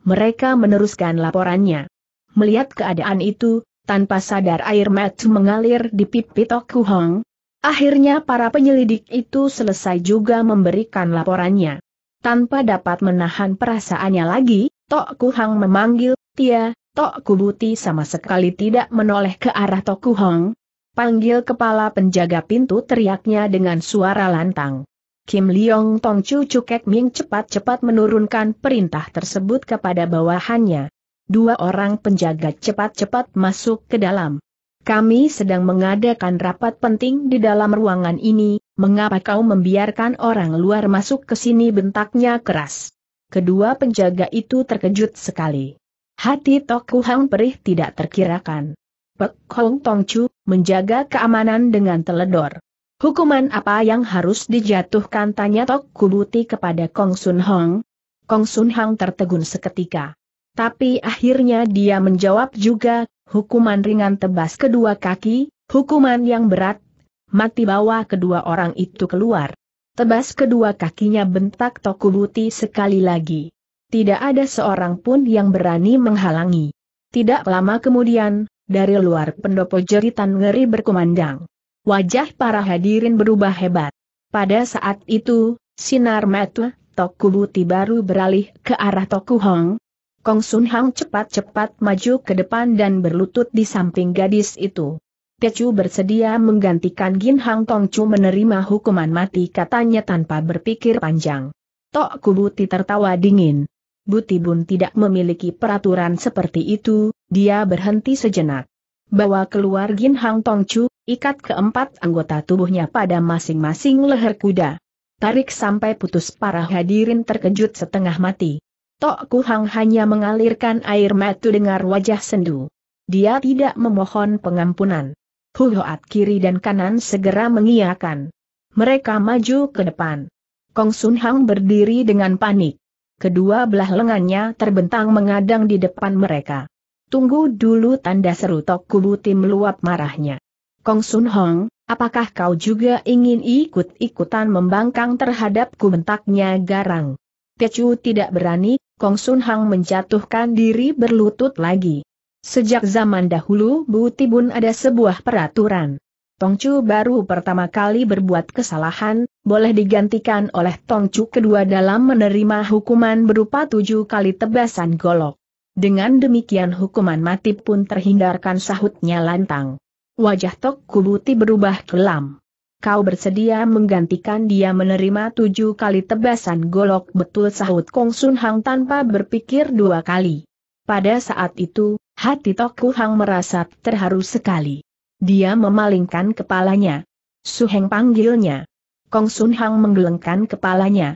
Mereka meneruskan laporannya. Melihat keadaan itu, tanpa sadar air mata mengalir di pipi Tok Kuhong. Akhirnya para penyelidik itu selesai juga memberikan laporannya. Tanpa dapat menahan perasaannya lagi, Tok Kuhang memanggil Tia, Tok Kubuti sama sekali tidak menoleh ke arah Toku Hong. Panggil kepala penjaga pintu teriaknya dengan suara lantang. Kim Leong Tong Chu Kek Ming cepat-cepat menurunkan perintah tersebut kepada bawahannya. Dua orang penjaga cepat-cepat masuk ke dalam. Kami sedang mengadakan rapat penting di dalam ruangan ini, mengapa kau membiarkan orang luar masuk ke sini bentaknya keras. Kedua penjaga itu terkejut sekali. Hati Toku Hang perih tidak terkirakan. Pek Hong Tong Chu menjaga keamanan dengan teledor. Hukuman apa yang harus dijatuhkan tanya Tok Kubuti kepada Kong Sun Hong? Kong Sun Hong tertegun seketika. Tapi akhirnya dia menjawab juga, hukuman ringan tebas kedua kaki, hukuman yang berat, mati bawa kedua orang itu keluar. Tebas kedua kakinya bentak Tok Kubuti sekali lagi. Tidak ada seorang pun yang berani menghalangi. Tidak lama kemudian, dari luar pendopo jeritan ngeri berkumandang. Wajah para hadirin berubah hebat. Pada saat itu, sinar metu, Buti baru beralih ke arah Hong. Kong Sun Hang cepat-cepat maju ke depan dan berlutut di samping gadis itu. Tecu bersedia menggantikan Gin Hang Tong Chu menerima hukuman mati katanya tanpa berpikir panjang. Tok Kubuti tertawa dingin. Butibun tidak memiliki peraturan seperti itu, dia berhenti sejenak. Bawa keluar Gin Hang Tong Chu, ikat keempat anggota tubuhnya pada masing-masing leher kuda. Tarik sampai putus para hadirin terkejut setengah mati. Tok ku hang hanya mengalirkan air mata dengar wajah sendu. Dia tidak memohon pengampunan. Hoat kiri dan kanan segera mengiyakan. Mereka maju ke depan. Kong Sun Hang berdiri dengan panik kedua belah lengannya terbentang mengadang di depan mereka. Tunggu dulu tanda seru Tok Tim meluap marahnya. Kong Sun Hong, apakah kau juga ingin ikut-ikutan membangkang terhadapku bentaknya garang? Tecu tidak berani, Kong Sun Hong menjatuhkan diri berlutut lagi. Sejak zaman dahulu Bu Tibun ada sebuah peraturan. Tongcu baru pertama kali berbuat kesalahan, boleh digantikan oleh Tongcu kedua dalam menerima hukuman berupa tujuh kali tebasan golok. Dengan demikian hukuman mati pun terhindarkan sahutnya lantang. Wajah Tok Kubuti berubah kelam. Kau bersedia menggantikan dia menerima tujuh kali tebasan golok betul sahut Kong Sun Hang tanpa berpikir dua kali. Pada saat itu, hati Tok Kuhang merasa terharu sekali. Dia memalingkan kepalanya. Suheng panggilnya. Kong Sun Hang menggelengkan kepalanya.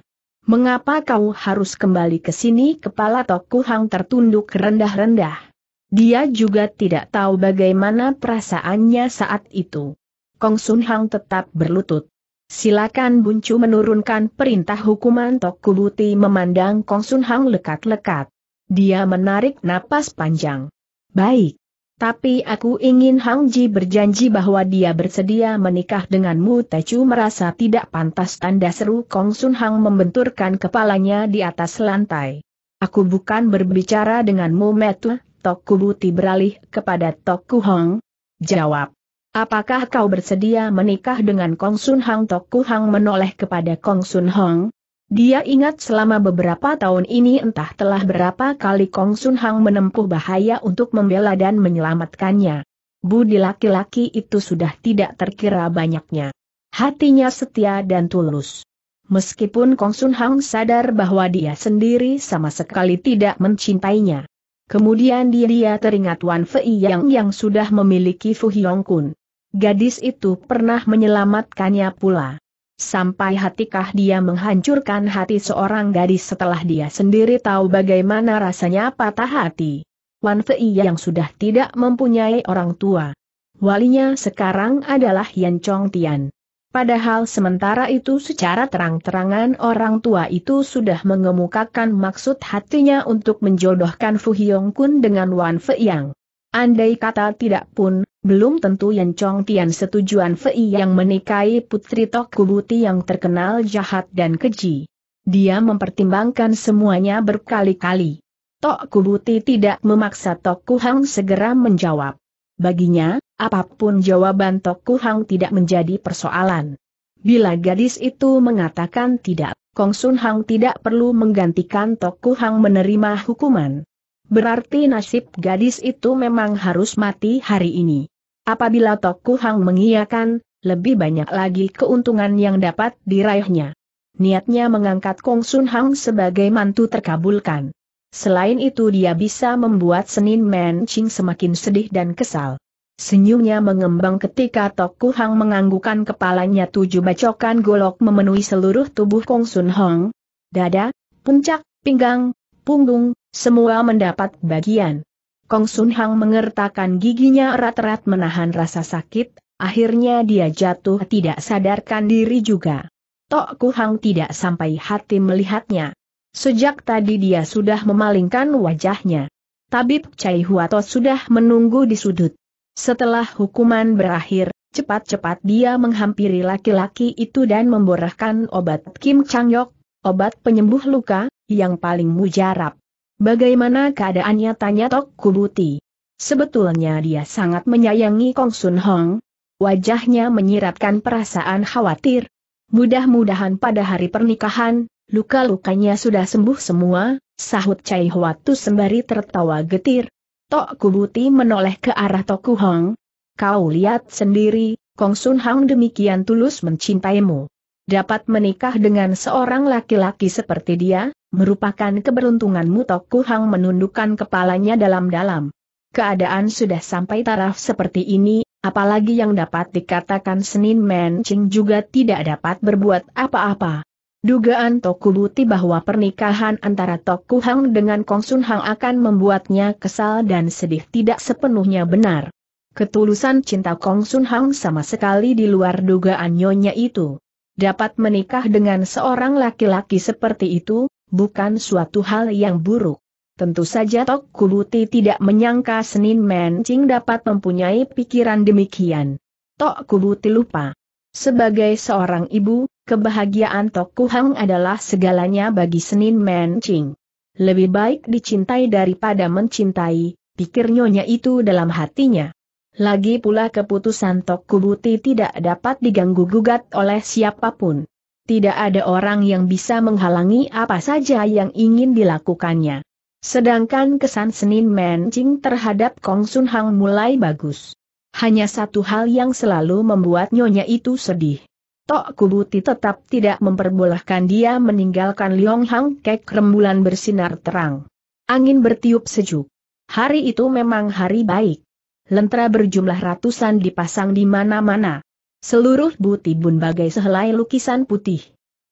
Mengapa kau harus kembali ke sini? Kepala Toku Hang tertunduk rendah-rendah. Dia juga tidak tahu bagaimana perasaannya saat itu. Kong Sun Hang tetap berlutut. Silakan Buncu menurunkan perintah hukuman Toku Buti memandang Kong Sun Hang lekat-lekat. Dia menarik napas panjang. Baik. Tapi aku ingin Hang Ji berjanji bahwa dia bersedia menikah denganmu. Tecu merasa tidak pantas tanda seru Kong Sun Hang membenturkan kepalanya di atas lantai. Aku bukan berbicara denganmu Metu, Toku Buti beralih kepada Toku Hong. Jawab. Apakah kau bersedia menikah dengan Kong Sun Hang? Toku Hang menoleh kepada Kong Sun Hong. Dia ingat selama beberapa tahun ini entah telah berapa kali Kong Sun Hang menempuh bahaya untuk membela dan menyelamatkannya. Budi laki-laki itu sudah tidak terkira banyaknya. Hatinya setia dan tulus. Meskipun Kong Sun Hang sadar bahwa dia sendiri sama sekali tidak mencintainya. Kemudian dia, dia teringat Wan Fei Yang yang sudah memiliki Fu Hyong Kun. Gadis itu pernah menyelamatkannya pula sampai hatikah dia menghancurkan hati seorang gadis setelah dia sendiri tahu bagaimana rasanya patah hati. Wan Fei yang sudah tidak mempunyai orang tua. Walinya sekarang adalah Yan Chong Tian. Padahal sementara itu secara terang-terangan orang tua itu sudah mengemukakan maksud hatinya untuk menjodohkan Fu Hyong Kun dengan Wan Fei Yang. Andai kata tidak pun, belum tentu Yan Chong Tian setujuan Fei yang menikahi putri Tok Kubuti yang terkenal jahat dan keji. Dia mempertimbangkan semuanya berkali-kali. Tok Kubuti tidak memaksa Tok Kuhang segera menjawab. Baginya, apapun jawaban Tok Kuhang tidak menjadi persoalan. Bila gadis itu mengatakan tidak, Kong Sun Hang tidak perlu menggantikan Tok Kuhang menerima hukuman. Berarti nasib gadis itu memang harus mati hari ini. Apabila Toku Hang mengiyakan, lebih banyak lagi keuntungan yang dapat diraihnya. Niatnya mengangkat Kong Sun Hang sebagai mantu terkabulkan. Selain itu dia bisa membuat Senin Men Ching semakin sedih dan kesal. Senyumnya mengembang ketika Toku Hang menganggukan kepalanya tujuh bacokan golok memenuhi seluruh tubuh Kong Sun Hong. Dada, puncak, pinggang, punggung, semua mendapat bagian. Kong Sun Hang mengertakkan giginya erat-erat menahan rasa sakit, akhirnya dia jatuh tidak sadarkan diri juga. Tok Ku Hang tidak sampai hati melihatnya. Sejak tadi dia sudah memalingkan wajahnya. Tabib Chai Huato sudah menunggu di sudut. Setelah hukuman berakhir, cepat-cepat dia menghampiri laki-laki itu dan memborahkan obat Kim Chang Yok, obat penyembuh luka, yang paling mujarab. Bagaimana keadaannya tanya Tok Kubuti. Sebetulnya dia sangat menyayangi Kong Sun Hong. Wajahnya menyiratkan perasaan khawatir. Mudah-mudahan pada hari pernikahan, luka-lukanya sudah sembuh semua, sahut Chai Huatu sembari tertawa getir. Tok Kubuti menoleh ke arah Toku Hong. Kau lihat sendiri, Kong Sun Hong demikian tulus mencintaimu dapat menikah dengan seorang laki-laki seperti dia, merupakan keberuntunganmu Tokuhang Hang menundukkan kepalanya dalam-dalam. Keadaan sudah sampai taraf seperti ini, apalagi yang dapat dikatakan Senin Mencing juga tidak dapat berbuat apa-apa. Dugaan Tokubuti bahwa pernikahan antara Toku Hang dengan Kong Hang akan membuatnya kesal dan sedih tidak sepenuhnya benar. Ketulusan cinta Kong Hang sama sekali di luar dugaan nyonya itu dapat menikah dengan seorang laki-laki seperti itu, bukan suatu hal yang buruk. Tentu saja Tok Kuluti tidak menyangka Senin Mencing dapat mempunyai pikiran demikian. Tok Kuluti lupa. Sebagai seorang ibu, kebahagiaan Tok Kuhang adalah segalanya bagi Senin Mencing. Lebih baik dicintai daripada mencintai, pikir nyonya itu dalam hatinya. Lagi pula keputusan Tok Kubuti tidak dapat diganggu-gugat oleh siapapun. Tidak ada orang yang bisa menghalangi apa saja yang ingin dilakukannya. Sedangkan kesan Senin Mencing terhadap Kong Sun Hang mulai bagus. Hanya satu hal yang selalu membuat nyonya itu sedih. Tok Kubuti tetap tidak memperbolehkan dia meninggalkan Liong Hang Kek rembulan bersinar terang. Angin bertiup sejuk. Hari itu memang hari baik lentera berjumlah ratusan dipasang di mana-mana. Seluruh buti butibun bagai sehelai lukisan putih.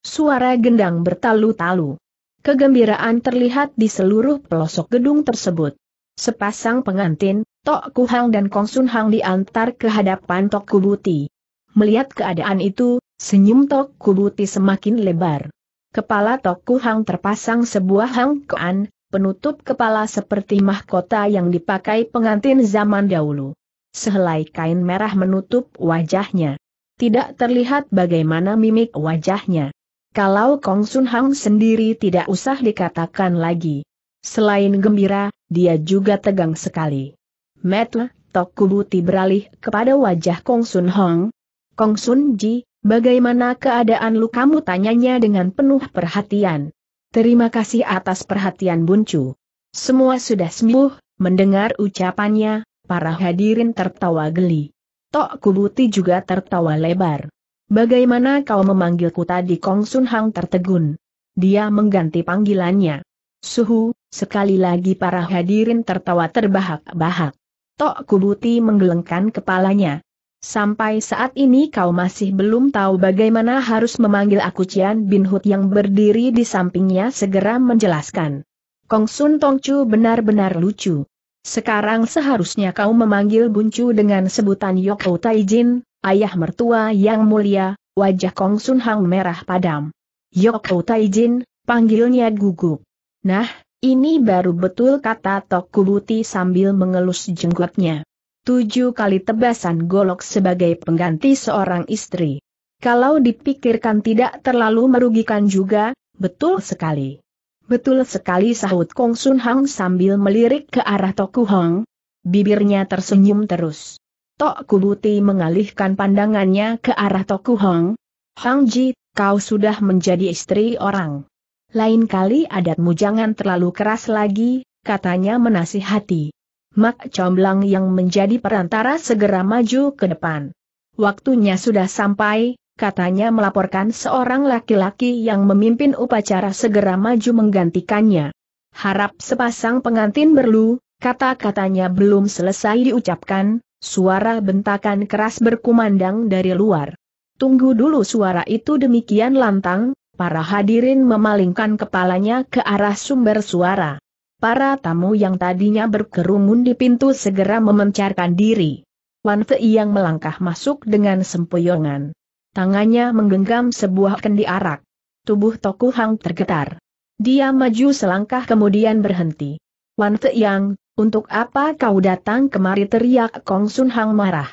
Suara gendang bertalu-talu. Kegembiraan terlihat di seluruh pelosok gedung tersebut. Sepasang pengantin, Tok Kuhang dan Kong Sun Hang diantar ke hadapan Tok Kubuti. Melihat keadaan itu, senyum Tok Kubuti semakin lebar. Kepala Tok Kuhang terpasang sebuah Hang hangkoan, penutup kepala seperti mahkota yang dipakai pengantin zaman dahulu. Sehelai kain merah menutup wajahnya. Tidak terlihat bagaimana mimik wajahnya. Kalau Kong Sun Hang sendiri tidak usah dikatakan lagi. Selain gembira, dia juga tegang sekali. Metle, Tok Kubuti beralih kepada wajah Kong Sun Hong. Kong Sun Ji, bagaimana keadaan lukamu tanyanya dengan penuh perhatian. Terima kasih atas perhatian Buncu. Semua sudah sembuh, mendengar ucapannya, para hadirin tertawa geli. Tok Kubuti juga tertawa lebar. Bagaimana kau memanggilku tadi Kong Sun Hang tertegun. Dia mengganti panggilannya. Suhu, sekali lagi para hadirin tertawa terbahak-bahak. Tok Kubuti menggelengkan kepalanya. Sampai saat ini kau masih belum tahu bagaimana harus memanggil aku Cian Bin Hut yang berdiri di sampingnya segera menjelaskan. Kong Sun Tong Chu benar-benar lucu. Sekarang seharusnya kau memanggil Buncu dengan sebutan Yoko Taijin, ayah mertua yang mulia, wajah Kong Sun Hang merah padam. Yoko Taijin, panggilnya gugup. Nah, ini baru betul kata Tok Kubuti sambil mengelus jenggotnya tujuh kali tebasan golok sebagai pengganti seorang istri. Kalau dipikirkan tidak terlalu merugikan juga, betul sekali. Betul sekali sahut Kong Sun Hang sambil melirik ke arah Toku Hong. Bibirnya tersenyum terus. Tok Kubuti mengalihkan pandangannya ke arah Toku Hong. Hang Ji, kau sudah menjadi istri orang. Lain kali adatmu jangan terlalu keras lagi, katanya menasihati. Mak Comblang yang menjadi perantara segera maju ke depan. Waktunya sudah sampai, katanya melaporkan seorang laki-laki yang memimpin upacara segera maju menggantikannya. Harap sepasang pengantin berlu, kata-katanya belum selesai diucapkan, suara bentakan keras berkumandang dari luar. Tunggu dulu suara itu demikian lantang, para hadirin memalingkan kepalanya ke arah sumber suara. Para tamu yang tadinya berkerumun di pintu segera memencarkan diri. Wan Fei yang melangkah masuk dengan sempoyongan. Tangannya menggenggam sebuah kendi arak. Tubuh Toku Hang tergetar. Dia maju selangkah kemudian berhenti. Wan Fei yang, untuk apa kau datang kemari teriak Kong Sun Hang marah.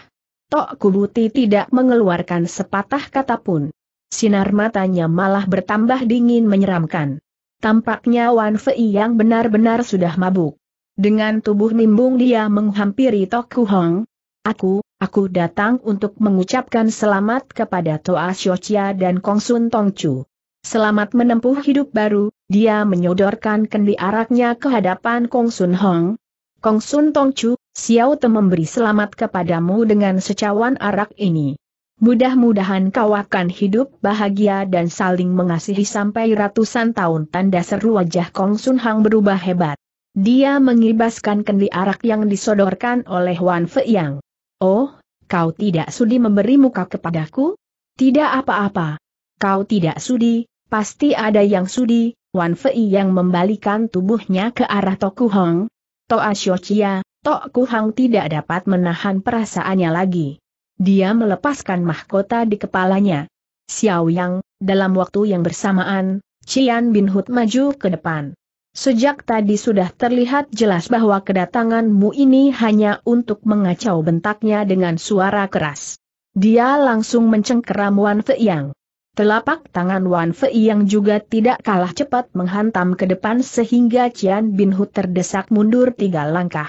Tok Kubuti tidak mengeluarkan sepatah kata pun. Sinar matanya malah bertambah dingin menyeramkan. Tampaknya Wan Fei yang benar-benar sudah mabuk. Dengan tubuh nimbung dia menghampiri Toku Hong. Aku, aku datang untuk mengucapkan selamat kepada Toa Xiochia dan Kong Sun Tong Chu. Selamat menempuh hidup baru, dia menyodorkan kendi araknya ke hadapan Kong Sun Hong. Kong Sun Tong Chu, Xiao Te memberi selamat kepadamu dengan secawan arak ini. Mudah-mudahan kau akan hidup bahagia dan saling mengasihi sampai ratusan tahun tanda seru wajah Kong Sun Hang berubah hebat. Dia mengibaskan kendi arak yang disodorkan oleh Wan Fei Oh, kau tidak sudi memberi muka kepadaku? Tidak apa-apa. Kau tidak sudi, pasti ada yang sudi, Wan Fei Yang membalikan tubuhnya ke arah Toku Hong. Toa Xiochia, Toku Hong tidak dapat menahan perasaannya lagi. Dia melepaskan mahkota di kepalanya. Xiao Yang, dalam waktu yang bersamaan, Cian Bin Hud maju ke depan. Sejak tadi sudah terlihat jelas bahwa kedatanganmu ini hanya untuk mengacau bentaknya dengan suara keras. Dia langsung mencengkeram Wan Yang. Telapak tangan Wan Yang juga tidak kalah cepat menghantam ke depan sehingga Cian Bin Hud terdesak mundur tiga langkah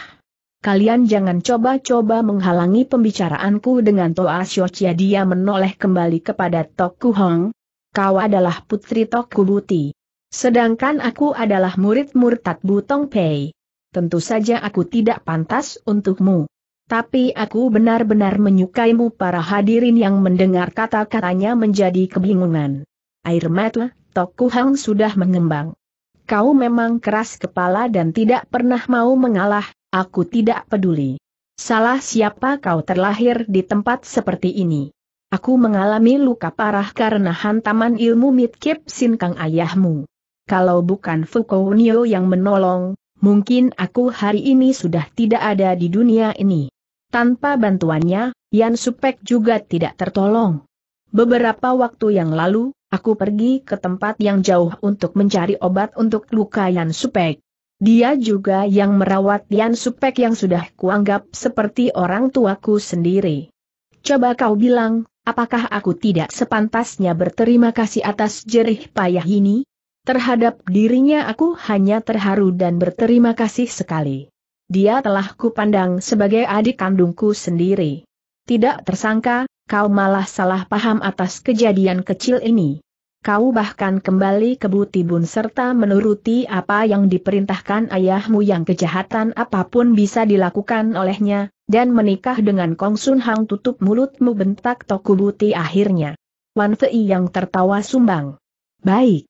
kalian jangan coba-coba menghalangi pembicaraanku dengan Toa Shochia. dia menoleh kembali kepada Toku Hong. Kau adalah putri Toku Buti. Sedangkan aku adalah murid murtad Butong Pei. Tentu saja aku tidak pantas untukmu. Tapi aku benar-benar menyukaimu para hadirin yang mendengar kata-katanya menjadi kebingungan. Air mata, Toku Hong sudah mengembang. Kau memang keras kepala dan tidak pernah mau mengalah, Aku tidak peduli. Salah siapa kau terlahir di tempat seperti ini. Aku mengalami luka parah karena hantaman ilmu mitkip sinkang ayahmu. Kalau bukan Fukounio yang menolong, mungkin aku hari ini sudah tidak ada di dunia ini. Tanpa bantuannya, Yan Supek juga tidak tertolong. Beberapa waktu yang lalu, aku pergi ke tempat yang jauh untuk mencari obat untuk luka Yan Supek. Dia juga yang merawat Yan Supek yang sudah kuanggap seperti orang tuaku sendiri. Coba kau bilang, apakah aku tidak sepantasnya berterima kasih atas jerih payah ini? Terhadap dirinya aku hanya terharu dan berterima kasih sekali. Dia telah kupandang sebagai adik kandungku sendiri. Tidak tersangka, kau malah salah paham atas kejadian kecil ini kau bahkan kembali ke Butibun serta menuruti apa yang diperintahkan ayahmu yang kejahatan apapun bisa dilakukan olehnya, dan menikah dengan Kong Sun Hang tutup mulutmu bentak Toku Buti akhirnya. Wan Fei yang tertawa sumbang. Baik.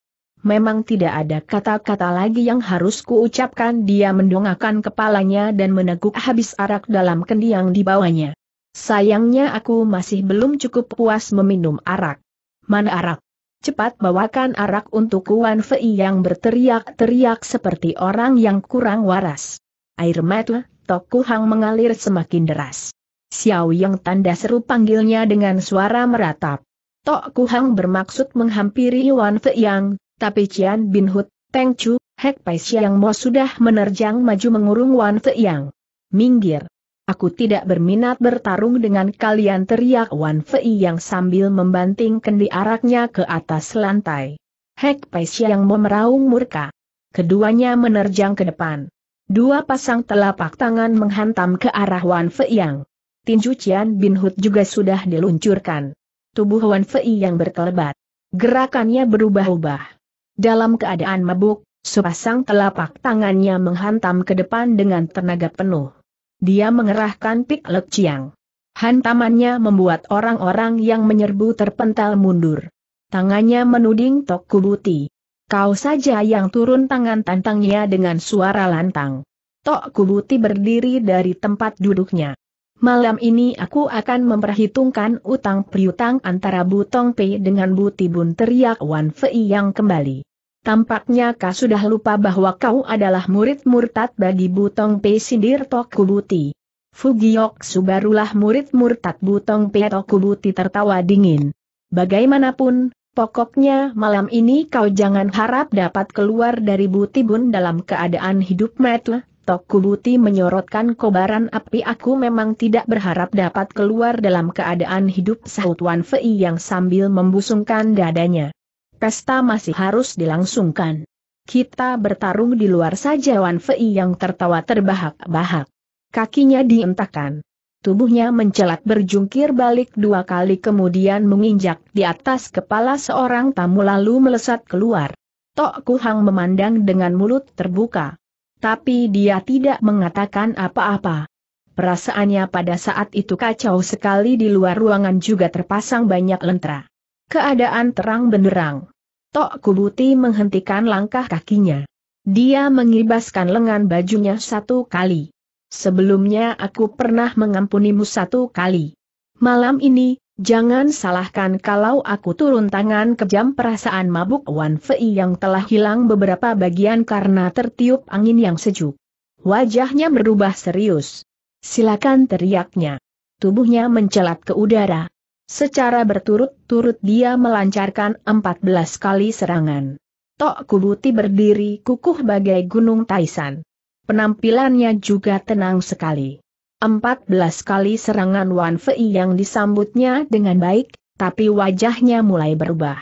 Memang tidak ada kata-kata lagi yang harus kuucapkan dia mendongakkan kepalanya dan meneguk habis arak dalam kendi yang dibawanya. Sayangnya aku masih belum cukup puas meminum arak. Mana arak? cepat bawakan arak untuk Kuan Fei yang berteriak-teriak seperti orang yang kurang waras. Air mata Toku Hang mengalir semakin deras. Xiao Yang tanda seru panggilnya dengan suara meratap. Toku Hang bermaksud menghampiri Wan Fei Yang, tapi Cian Bin Hut, Teng Chu, Hek Pai Xiang Mo sudah menerjang maju mengurung Wan Fei Yang. Minggir. Aku tidak berminat bertarung dengan kalian teriak Wan Fei yang sambil membanting kendi araknya ke atas lantai. Hek Paisya yang memeraung murka. Keduanya menerjang ke depan. Dua pasang telapak tangan menghantam ke arah Wan Fei yang. Tinju Cian Bin Hud juga sudah diluncurkan. Tubuh Wan Fei yang berkelebat. Gerakannya berubah-ubah. Dalam keadaan mabuk, sepasang telapak tangannya menghantam ke depan dengan tenaga penuh. Dia mengerahkan pik lek ciang. Hantamannya membuat orang-orang yang menyerbu terpental mundur. Tangannya menuding Tok Kubuti. Kau saja yang turun tangan tantangnya dengan suara lantang. Tok Kubuti berdiri dari tempat duduknya. Malam ini aku akan memperhitungkan utang priutang antara Butong P dengan Buti Bun teriak Wan Fei yang kembali. Tampaknya kau sudah lupa bahwa kau adalah murid murtad bagi Butong Pe Sindir Tokubuti. Fugiok Subarulah murid murtad Butong Pe Tokubuti tertawa dingin. Bagaimanapun, Pokoknya malam ini kau jangan harap dapat keluar dari Butibun dalam keadaan hidup mati. Tokubuti menyorotkan kobaran api aku memang tidak berharap dapat keluar dalam keadaan hidup sahut Wan Fei yang sambil membusungkan dadanya. Pesta masih harus dilangsungkan. Kita bertarung di luar saja Wan Fei yang tertawa terbahak-bahak. Kakinya dientakkan. Tubuhnya mencelat berjungkir balik dua kali kemudian menginjak di atas kepala seorang tamu lalu melesat keluar. Tok Kuhang memandang dengan mulut terbuka. Tapi dia tidak mengatakan apa-apa. Perasaannya pada saat itu kacau sekali di luar ruangan juga terpasang banyak lentera. Keadaan terang benderang. Tok Kubuti menghentikan langkah kakinya. Dia mengibaskan lengan bajunya satu kali. Sebelumnya aku pernah mengampunimu satu kali. Malam ini, jangan salahkan kalau aku turun tangan kejam perasaan mabuk Wan Fei yang telah hilang beberapa bagian karena tertiup angin yang sejuk. Wajahnya berubah serius. Silakan teriaknya. Tubuhnya mencelat ke udara. Secara berturut-turut dia melancarkan 14 kali serangan. Tok Kubuti berdiri kukuh bagai gunung Taisan. Penampilannya juga tenang sekali. 14 kali serangan Wan Fei yang disambutnya dengan baik, tapi wajahnya mulai berubah.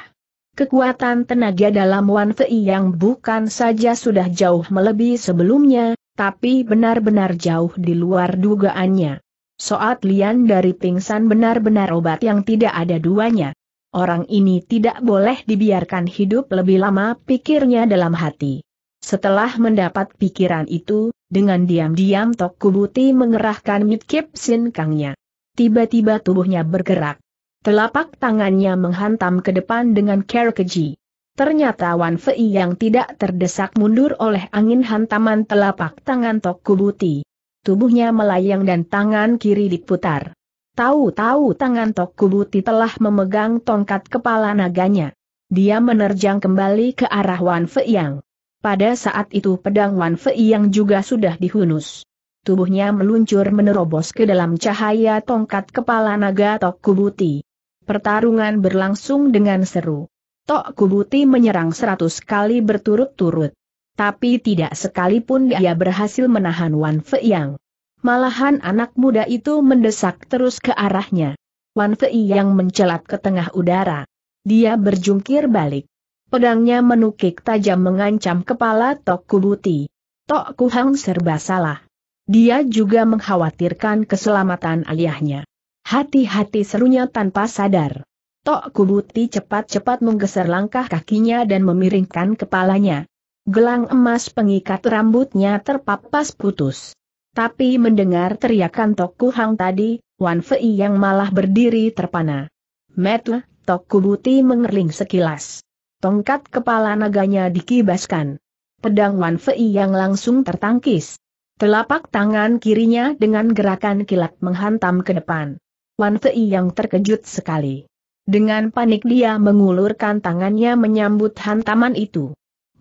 Kekuatan tenaga dalam Wan Fei yang bukan saja sudah jauh melebihi sebelumnya, tapi benar-benar jauh di luar dugaannya. Soat lian dari pingsan benar-benar obat yang tidak ada duanya. Orang ini tidak boleh dibiarkan hidup lebih lama pikirnya dalam hati. Setelah mendapat pikiran itu, dengan diam-diam Tok Kubuti mengerahkan mitkip sin kangnya. Tiba-tiba tubuhnya bergerak. Telapak tangannya menghantam ke depan dengan care keji. Ternyata Wan Fei yang tidak terdesak mundur oleh angin hantaman telapak tangan Tok Kubuti tubuhnya melayang dan tangan kiri diputar. Tahu-tahu tangan Tok Kubuti telah memegang tongkat kepala naganya. Dia menerjang kembali ke arah Wan Feiyang. Pada saat itu pedang Wan Feiyang juga sudah dihunus. Tubuhnya meluncur menerobos ke dalam cahaya tongkat kepala naga Tok Kubuti. Pertarungan berlangsung dengan seru. Tok Kubuti menyerang seratus kali berturut-turut tapi tidak sekalipun dia berhasil menahan Wan yang, Malahan anak muda itu mendesak terus ke arahnya. Wan yang mencelat ke tengah udara. Dia berjungkir balik. Pedangnya menukik tajam mengancam kepala Tok Kubuti. Tok Kuhang serba salah. Dia juga mengkhawatirkan keselamatan aliahnya. Hati-hati serunya tanpa sadar. Tok Kubuti cepat-cepat menggeser langkah kakinya dan memiringkan kepalanya. Gelang emas pengikat rambutnya terpapas putus. Tapi mendengar teriakan Toku Hang tadi, Wan Fei yang malah berdiri terpana. Metle, Toku Buti mengerling sekilas. Tongkat kepala naganya dikibaskan. Pedang Wan Fei yang langsung tertangkis. Telapak tangan kirinya dengan gerakan kilat menghantam ke depan. Wan Fei yang terkejut sekali. Dengan panik dia mengulurkan tangannya menyambut hantaman itu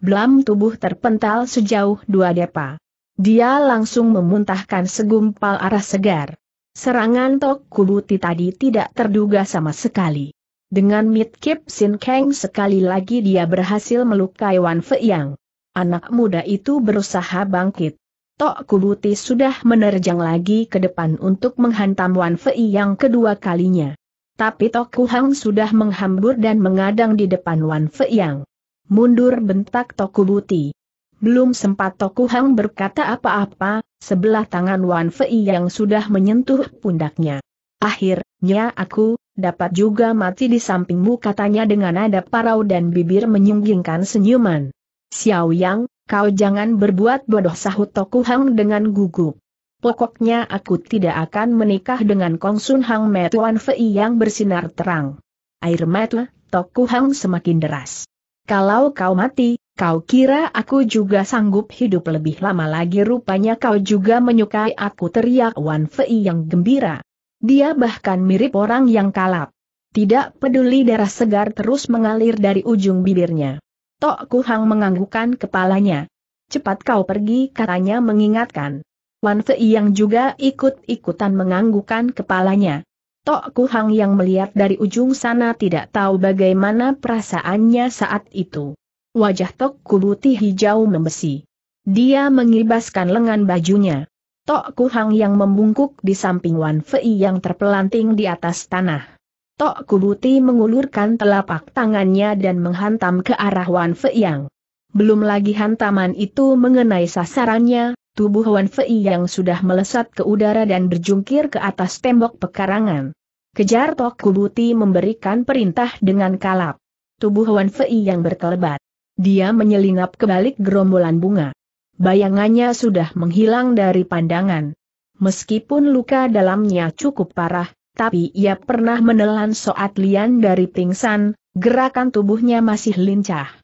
blam tubuh terpental sejauh dua depa. Dia langsung memuntahkan segumpal arah segar. Serangan Tok Kubuti tadi tidak terduga sama sekali. Dengan Mit Kip Sin Kang sekali lagi dia berhasil melukai Wan Yang. Anak muda itu berusaha bangkit. Tok Kubuti sudah menerjang lagi ke depan untuk menghantam Wan Fei yang kedua kalinya. Tapi Tok Kuhang sudah menghambur dan mengadang di depan Wan Fei yang. Mundur bentak Toku Buti. Belum sempat Toku Hang berkata apa-apa, sebelah tangan Wan Fei yang sudah menyentuh pundaknya. Akhirnya aku, dapat juga mati di sampingmu katanya dengan nada parau dan bibir menyunggingkan senyuman. Xiao Yang, kau jangan berbuat bodoh sahut Toku Hang dengan gugup. Pokoknya aku tidak akan menikah dengan Kong Sun Hang met Wan Fei yang bersinar terang. Air mata Toku Hang semakin deras. Kalau kau mati, kau kira aku juga sanggup hidup lebih lama lagi rupanya kau juga menyukai aku teriak Wan Fei yang gembira. Dia bahkan mirip orang yang kalap. Tidak peduli darah segar terus mengalir dari ujung bibirnya. Tok Kuhang menganggukkan kepalanya. Cepat kau pergi katanya mengingatkan. Wan Fei yang juga ikut-ikutan menganggukkan kepalanya. Tok Kuhang yang melihat dari ujung sana tidak tahu bagaimana perasaannya saat itu. Wajah Tok Kubuti hijau membesi. Dia mengibaskan lengan bajunya. Tok Kuhang yang membungkuk di samping Wan Fei yang terpelanting di atas tanah. Tok Kubuti mengulurkan telapak tangannya dan menghantam ke arah Wan Fei yang. Belum lagi hantaman itu mengenai sasarannya, tubuh Wan Fei yang sudah melesat ke udara dan berjungkir ke atas tembok pekarangan. Kejar Tok Kubuti memberikan perintah dengan kalap. Tubuh Wan Fei yang berkelebat. Dia menyelinap ke balik gerombolan bunga. Bayangannya sudah menghilang dari pandangan. Meskipun luka dalamnya cukup parah, tapi ia pernah menelan soat lian dari pingsan, gerakan tubuhnya masih lincah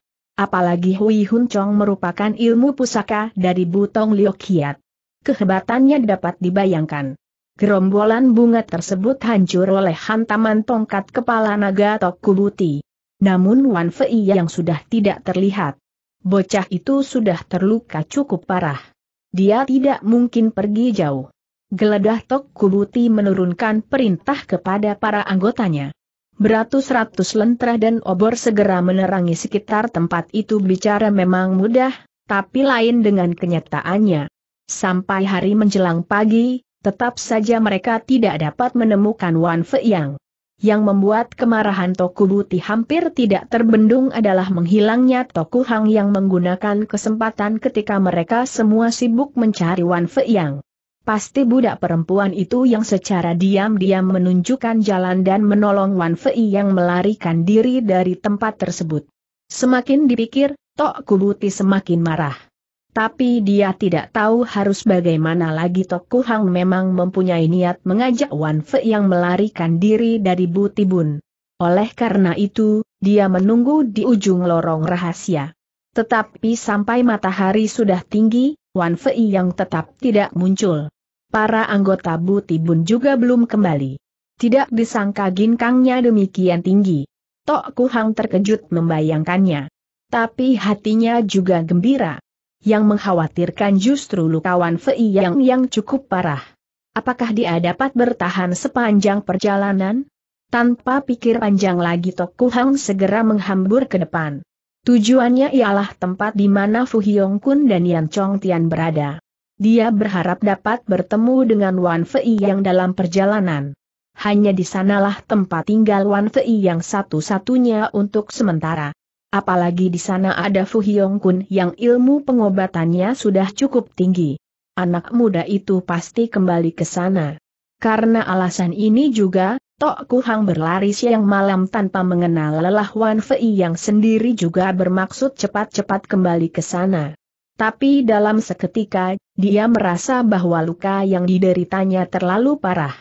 apalagi Hui Hun Chong merupakan ilmu pusaka dari Butong Liokiat. Kehebatannya dapat dibayangkan. Gerombolan bunga tersebut hancur oleh hantaman tongkat kepala naga Tokubuti. Namun Wan Fei yang sudah tidak terlihat. Bocah itu sudah terluka cukup parah. Dia tidak mungkin pergi jauh. Geledah Tokubuti menurunkan perintah kepada para anggotanya. Beratus-ratus lentera dan obor segera menerangi sekitar tempat itu bicara memang mudah, tapi lain dengan kenyataannya. Sampai hari menjelang pagi, tetap saja mereka tidak dapat menemukan Wan Feiyang. Yang membuat kemarahan Toku Buti hampir tidak terbendung adalah menghilangnya Toku Hang yang menggunakan kesempatan ketika mereka semua sibuk mencari Wan yang. Pasti budak perempuan itu yang secara diam-diam menunjukkan jalan dan menolong Wan Fei yang melarikan diri dari tempat tersebut. Semakin dipikir, Tok Kubuti semakin marah. Tapi dia tidak tahu harus bagaimana lagi Tok Kuhang memang mempunyai niat mengajak Wan Fei yang melarikan diri dari Butibun. Oleh karena itu, dia menunggu di ujung lorong rahasia. Tetapi sampai matahari sudah tinggi, Wan Fei yang tetap tidak muncul. Para anggota bu Butibun juga belum kembali. Tidak disangka ginkangnya demikian tinggi. Tok Kuhang terkejut membayangkannya. Tapi hatinya juga gembira. Yang mengkhawatirkan justru luka Wan Fei yang yang cukup parah. Apakah dia dapat bertahan sepanjang perjalanan? Tanpa pikir panjang lagi Tok Kuhang segera menghambur ke depan. Tujuannya ialah tempat di mana Fu Hyong Kun dan Yan Chong Tian berada. Dia berharap dapat bertemu dengan Wan Fei yang dalam perjalanan. Hanya di sanalah tempat tinggal Wan Fei yang satu-satunya untuk sementara. Apalagi di sana ada Fu Hyong Kun yang ilmu pengobatannya sudah cukup tinggi. Anak muda itu pasti kembali ke sana. Karena alasan ini juga, Tok Kuhang berlari siang malam tanpa mengenal lelah Wan Fei yang sendiri juga bermaksud cepat-cepat kembali ke sana. Tapi dalam seketika, dia merasa bahwa luka yang dideritanya terlalu parah.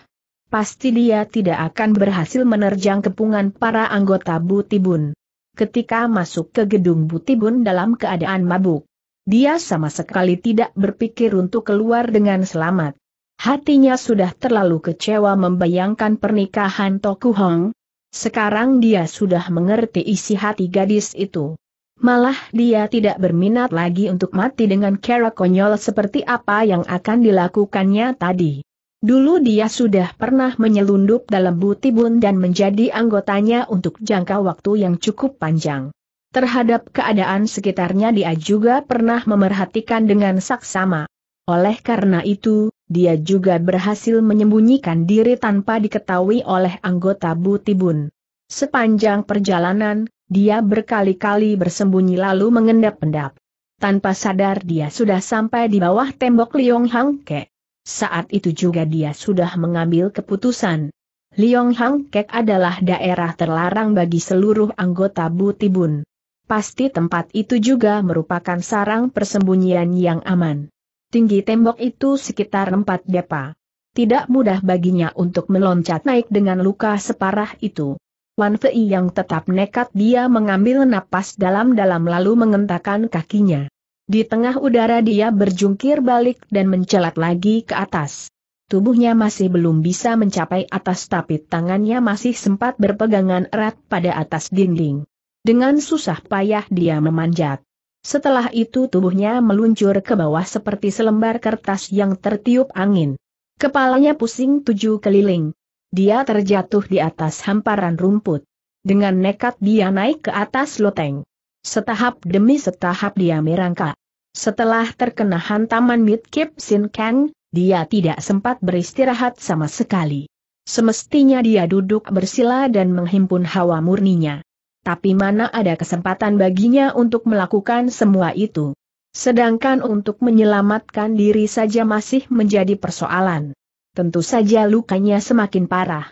Pasti dia tidak akan berhasil menerjang kepungan para anggota Butibun. Ketika masuk ke gedung Butibun dalam keadaan mabuk, dia sama sekali tidak berpikir untuk keluar dengan selamat. Hatinya sudah terlalu kecewa membayangkan pernikahan Toku Hong. Sekarang dia sudah mengerti isi hati gadis itu. Malah dia tidak berminat lagi untuk mati dengan cara konyol seperti apa yang akan dilakukannya tadi. Dulu dia sudah pernah menyelundup dalam butibun dan menjadi anggotanya untuk jangka waktu yang cukup panjang. Terhadap keadaan sekitarnya dia juga pernah memerhatikan dengan saksama. Oleh karena itu, dia juga berhasil menyembunyikan diri tanpa diketahui oleh anggota Butibun. Sepanjang perjalanan, dia berkali-kali bersembunyi lalu mengendap-endap. Tanpa sadar dia sudah sampai di bawah tembok Liong Hang Kek. Saat itu juga dia sudah mengambil keputusan. Liong Hang Kek adalah daerah terlarang bagi seluruh anggota Butibun. Pasti tempat itu juga merupakan sarang persembunyian yang aman. Tinggi tembok itu sekitar empat depa. Tidak mudah baginya untuk meloncat naik dengan luka separah itu. Wan Fei yang tetap nekat dia mengambil napas dalam-dalam lalu mengentakkan kakinya. Di tengah udara dia berjungkir balik dan mencelat lagi ke atas. Tubuhnya masih belum bisa mencapai atas tapi tangannya masih sempat berpegangan erat pada atas dinding. Dengan susah payah dia memanjat. Setelah itu tubuhnya meluncur ke bawah seperti selembar kertas yang tertiup angin. Kepalanya pusing tujuh keliling. Dia terjatuh di atas hamparan rumput. Dengan nekat dia naik ke atas loteng. Setahap demi setahap dia merangkak. Setelah terkena hantaman mid Kip Sin Kang, dia tidak sempat beristirahat sama sekali. Semestinya dia duduk bersila dan menghimpun hawa murninya tapi mana ada kesempatan baginya untuk melakukan semua itu. Sedangkan untuk menyelamatkan diri saja masih menjadi persoalan. Tentu saja lukanya semakin parah.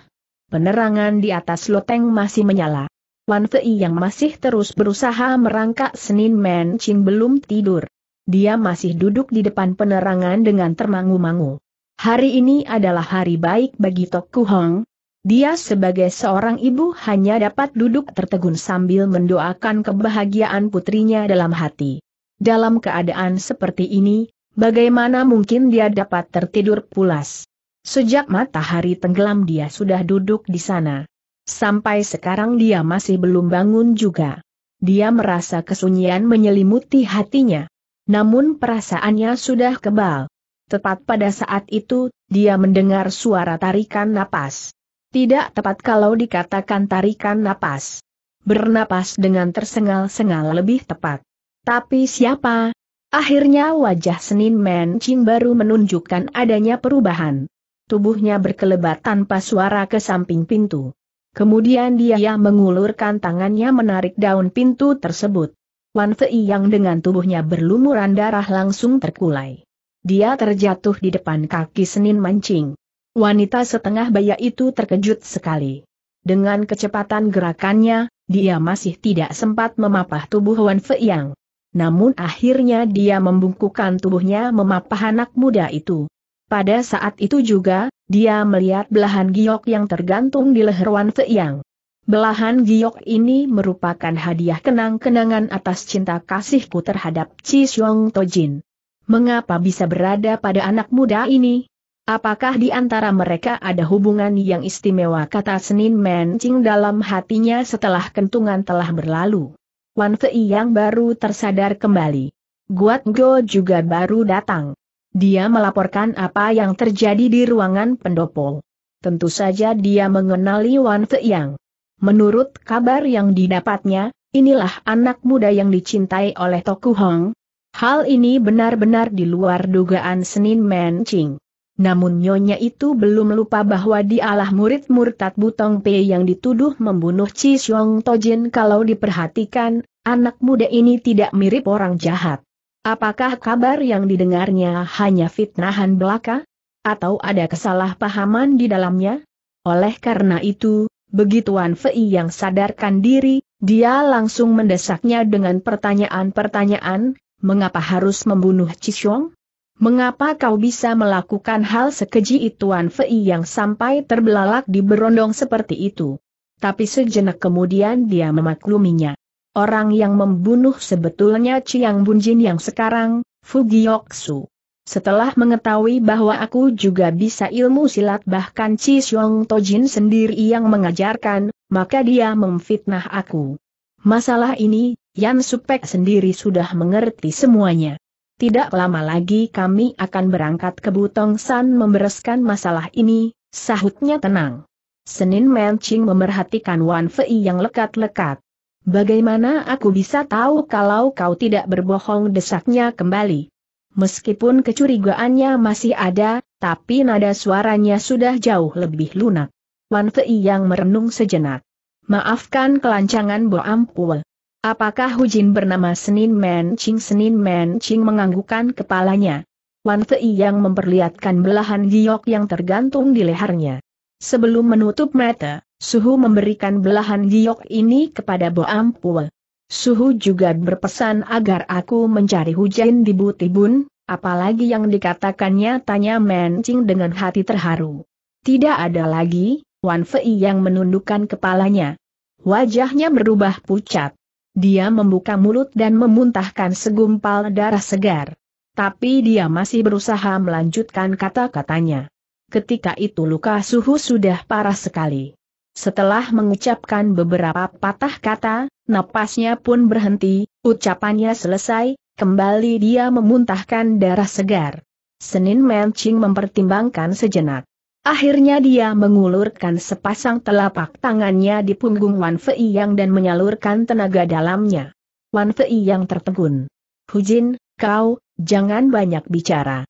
Penerangan di atas loteng masih menyala. Wan Fei yang masih terus berusaha merangkak Senin Men Ching belum tidur. Dia masih duduk di depan penerangan dengan termangu-mangu. Hari ini adalah hari baik bagi Tok Kuhong, dia sebagai seorang ibu hanya dapat duduk tertegun sambil mendoakan kebahagiaan putrinya dalam hati. Dalam keadaan seperti ini, bagaimana mungkin dia dapat tertidur pulas? Sejak matahari tenggelam dia sudah duduk di sana. Sampai sekarang dia masih belum bangun juga. Dia merasa kesunyian menyelimuti hatinya. Namun perasaannya sudah kebal. Tepat pada saat itu, dia mendengar suara tarikan napas. Tidak tepat kalau dikatakan tarikan napas. Bernapas dengan tersengal-sengal lebih tepat. Tapi siapa? Akhirnya wajah Senin Ching baru menunjukkan adanya perubahan. Tubuhnya berkelebat tanpa suara ke samping pintu. Kemudian dia mengulurkan tangannya menarik daun pintu tersebut. Wan Fei yang dengan tubuhnya berlumuran darah langsung terkulai. Dia terjatuh di depan kaki Senin Mancing. Wanita setengah baya itu terkejut sekali. Dengan kecepatan gerakannya, dia masih tidak sempat memapah tubuh Wan Feiyang. Namun akhirnya dia membungkukkan tubuhnya memapah anak muda itu. Pada saat itu juga, dia melihat belahan giok yang tergantung di leher Wan Feiyang. Belahan giok ini merupakan hadiah kenang-kenangan atas cinta kasihku terhadap Chi Xiong Tojin. Mengapa bisa berada pada anak muda ini? Apakah di antara mereka ada hubungan yang istimewa kata Senin mencing dalam hatinya setelah kentungan telah berlalu? Wan Fei yang baru tersadar kembali. Guat Go juga baru datang. Dia melaporkan apa yang terjadi di ruangan pendopo. Tentu saja dia mengenali Wan Fei yang. Menurut kabar yang didapatnya, inilah anak muda yang dicintai oleh Toku Hong. Hal ini benar-benar di luar dugaan Senin mencing. Namun nyonya itu belum lupa bahwa dialah murid murtad Butong Pei yang dituduh membunuh Chi Xiong Tojin kalau diperhatikan, anak muda ini tidak mirip orang jahat. Apakah kabar yang didengarnya hanya fitnahan belaka? Atau ada kesalahpahaman di dalamnya? Oleh karena itu, begitu begituan Fei yang sadarkan diri, dia langsung mendesaknya dengan pertanyaan-pertanyaan, mengapa harus membunuh Chi Xiong? Mengapa kau bisa melakukan hal sekeji itu Wan Fei yang sampai terbelalak di berondong seperti itu? Tapi sejenak kemudian dia memakluminya. Orang yang membunuh sebetulnya Chiang Bunjin yang sekarang, Fugioksu. Setelah mengetahui bahwa aku juga bisa ilmu silat bahkan Chi Xiong Tojin sendiri yang mengajarkan, maka dia memfitnah aku. Masalah ini, Yan Supek sendiri sudah mengerti semuanya tidak lama lagi kami akan berangkat ke Butong San membereskan masalah ini, sahutnya tenang. Senin Mencing memerhatikan Wan Fei yang lekat-lekat. Bagaimana aku bisa tahu kalau kau tidak berbohong desaknya kembali? Meskipun kecurigaannya masih ada, tapi nada suaranya sudah jauh lebih lunak. Wan Fei yang merenung sejenak. Maafkan kelancangan Bo Ampul. Apakah Hu Jin bernama Senin Man Ching? Senin Man Ching menganggukkan kepalanya. Wan Fei yang memperlihatkan belahan giok yang tergantung di lehernya. Sebelum menutup mata, Suhu memberikan belahan giok ini kepada Bo Ampul. Suhu juga berpesan agar aku mencari Hujin di Butibun, apalagi yang dikatakannya tanya Ching dengan hati terharu. Tidak ada lagi, Wan Fei yang menundukkan kepalanya. Wajahnya berubah pucat dia membuka mulut dan memuntahkan segumpal darah segar. Tapi dia masih berusaha melanjutkan kata-katanya. Ketika itu luka suhu sudah parah sekali. Setelah mengucapkan beberapa patah kata, napasnya pun berhenti, ucapannya selesai, kembali dia memuntahkan darah segar. Senin Mencing mempertimbangkan sejenak. Akhirnya dia mengulurkan sepasang telapak tangannya di punggung Wan Fei Yang dan menyalurkan tenaga dalamnya. Wan Fei Yang tertegun. Hujin, kau, jangan banyak bicara.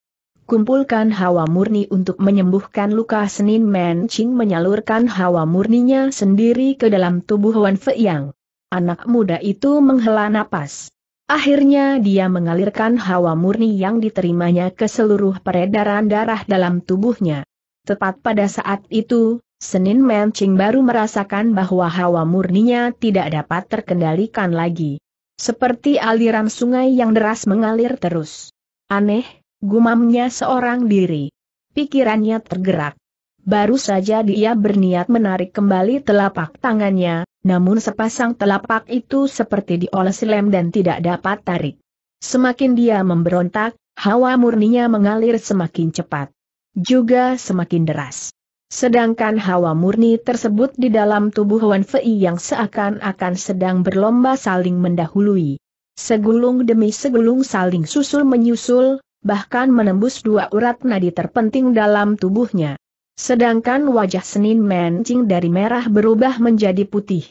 Kumpulkan hawa murni untuk menyembuhkan luka Senin Qing menyalurkan hawa murninya sendiri ke dalam tubuh Wan Fei Yang. Anak muda itu menghela napas. Akhirnya dia mengalirkan hawa murni yang diterimanya ke seluruh peredaran darah dalam tubuhnya. Tepat pada saat itu, Senin Mencing baru merasakan bahwa hawa murninya tidak dapat terkendalikan lagi. Seperti aliran sungai yang deras mengalir terus. Aneh, gumamnya seorang diri. Pikirannya tergerak. Baru saja dia berniat menarik kembali telapak tangannya, namun sepasang telapak itu seperti dioles lem dan tidak dapat tarik. Semakin dia memberontak, hawa murninya mengalir semakin cepat juga semakin deras. Sedangkan hawa murni tersebut di dalam tubuh Wan Fei yang seakan-akan sedang berlomba saling mendahului. Segulung demi segulung saling susul menyusul, bahkan menembus dua urat nadi terpenting dalam tubuhnya. Sedangkan wajah Senin mencing dari merah berubah menjadi putih.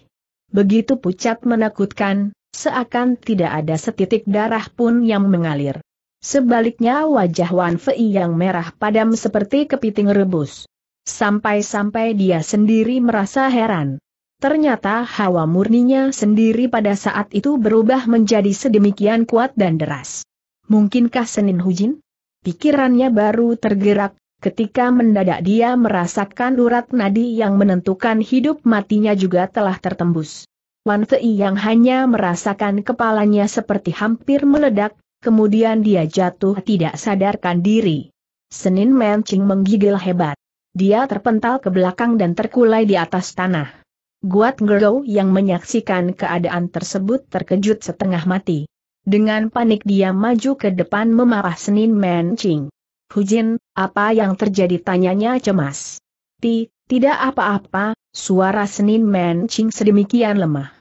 Begitu pucat menakutkan, seakan tidak ada setitik darah pun yang mengalir. Sebaliknya wajah Wan Fei yang merah padam seperti kepiting rebus. Sampai-sampai dia sendiri merasa heran. Ternyata hawa murninya sendiri pada saat itu berubah menjadi sedemikian kuat dan deras. Mungkinkah Senin Hujin? Pikirannya baru tergerak, ketika mendadak dia merasakan urat nadi yang menentukan hidup matinya juga telah tertembus. Wan Fei yang hanya merasakan kepalanya seperti hampir meledak, kemudian dia jatuh tidak sadarkan diri. Senin Mencing menggigil hebat. Dia terpental ke belakang dan terkulai di atas tanah. Guat Ngero yang menyaksikan keadaan tersebut terkejut setengah mati. Dengan panik dia maju ke depan memarah Senin Mencing. Hujin, apa yang terjadi tanyanya cemas. Ti, tidak apa-apa, suara Senin Mencing sedemikian lemah.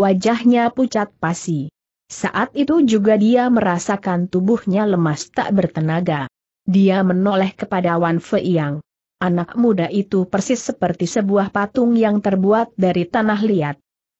Wajahnya pucat pasi. Saat itu juga dia merasakan tubuhnya lemas tak bertenaga. Dia menoleh kepada Wan Fei Yang. Anak muda itu persis seperti sebuah patung yang terbuat dari tanah liat.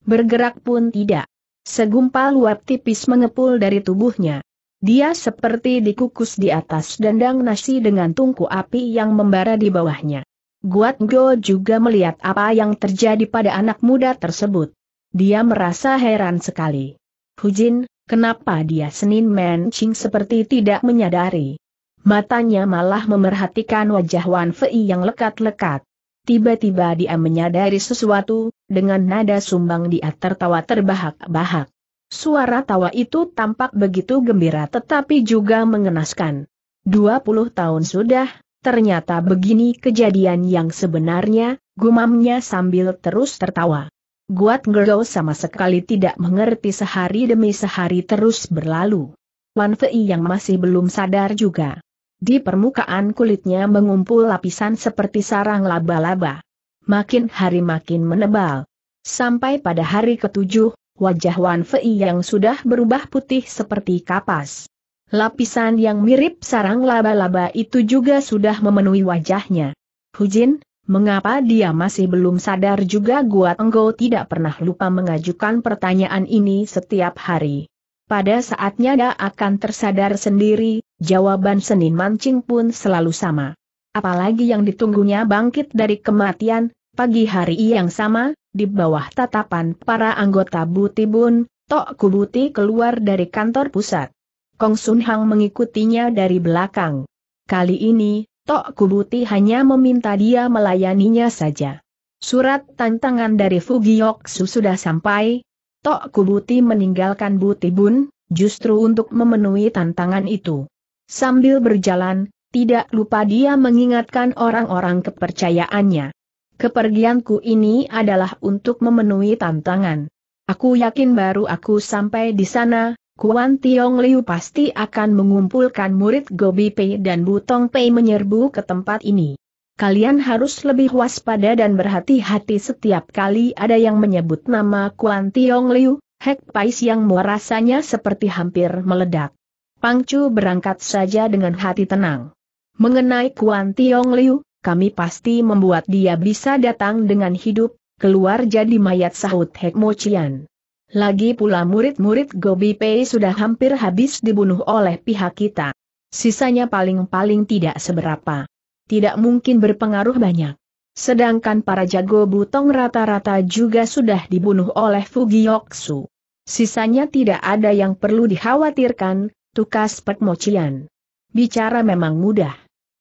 Bergerak pun tidak. Segumpal uap tipis mengepul dari tubuhnya. Dia seperti dikukus di atas dandang nasi dengan tungku api yang membara di bawahnya. Guat Go juga melihat apa yang terjadi pada anak muda tersebut. Dia merasa heran sekali. Hujin, kenapa dia Senin mencing seperti tidak menyadari? Matanya malah memerhatikan wajah Wan Fei yang lekat-lekat. Tiba-tiba dia menyadari sesuatu, dengan nada sumbang dia tertawa terbahak-bahak. Suara tawa itu tampak begitu gembira tetapi juga mengenaskan. 20 tahun sudah, ternyata begini kejadian yang sebenarnya, gumamnya sambil terus tertawa. Guat Gergo sama sekali tidak mengerti sehari demi sehari terus berlalu. Wan Fei yang masih belum sadar juga. Di permukaan kulitnya mengumpul lapisan seperti sarang laba-laba. Makin hari makin menebal. Sampai pada hari ketujuh, wajah Wan Fei yang sudah berubah putih seperti kapas. Lapisan yang mirip sarang laba-laba itu juga sudah memenuhi wajahnya. Hujin, Mengapa dia masih belum sadar juga Gua Tenggo tidak pernah lupa mengajukan pertanyaan ini setiap hari. Pada saatnya dia akan tersadar sendiri, jawaban Senin Mancing pun selalu sama. Apalagi yang ditunggunya bangkit dari kematian, pagi hari yang sama, di bawah tatapan para anggota Butibun, Tok Kubuti keluar dari kantor pusat. Kong Sun Hang mengikutinya dari belakang. Kali ini, Tok Kubuti hanya meminta dia melayaninya saja. Surat tantangan dari Fugiyoksu sudah sampai, Tok Kubuti meninggalkan Butibun, justru untuk memenuhi tantangan itu. Sambil berjalan, tidak lupa dia mengingatkan orang-orang kepercayaannya. Kepergianku ini adalah untuk memenuhi tantangan. Aku yakin baru aku sampai di sana, Kuan Tiong Liu pasti akan mengumpulkan murid Gobi Pei dan Butong Pei menyerbu ke tempat ini. Kalian harus lebih waspada dan berhati-hati setiap kali ada yang menyebut nama Kuan Tiong Liu, Hek Pais yang rasanya seperti hampir meledak. Pangcu berangkat saja dengan hati tenang. Mengenai Kuan Tiong Liu, kami pasti membuat dia bisa datang dengan hidup, keluar jadi mayat sahut Hek Mo Chian. Lagi pula murid-murid Gobi Pei sudah hampir habis dibunuh oleh pihak kita. Sisanya paling-paling tidak seberapa. Tidak mungkin berpengaruh banyak. Sedangkan para jago butong rata-rata juga sudah dibunuh oleh Fugioksu, Sisanya tidak ada yang perlu dikhawatirkan, tukas Pekmocian. Bicara memang mudah.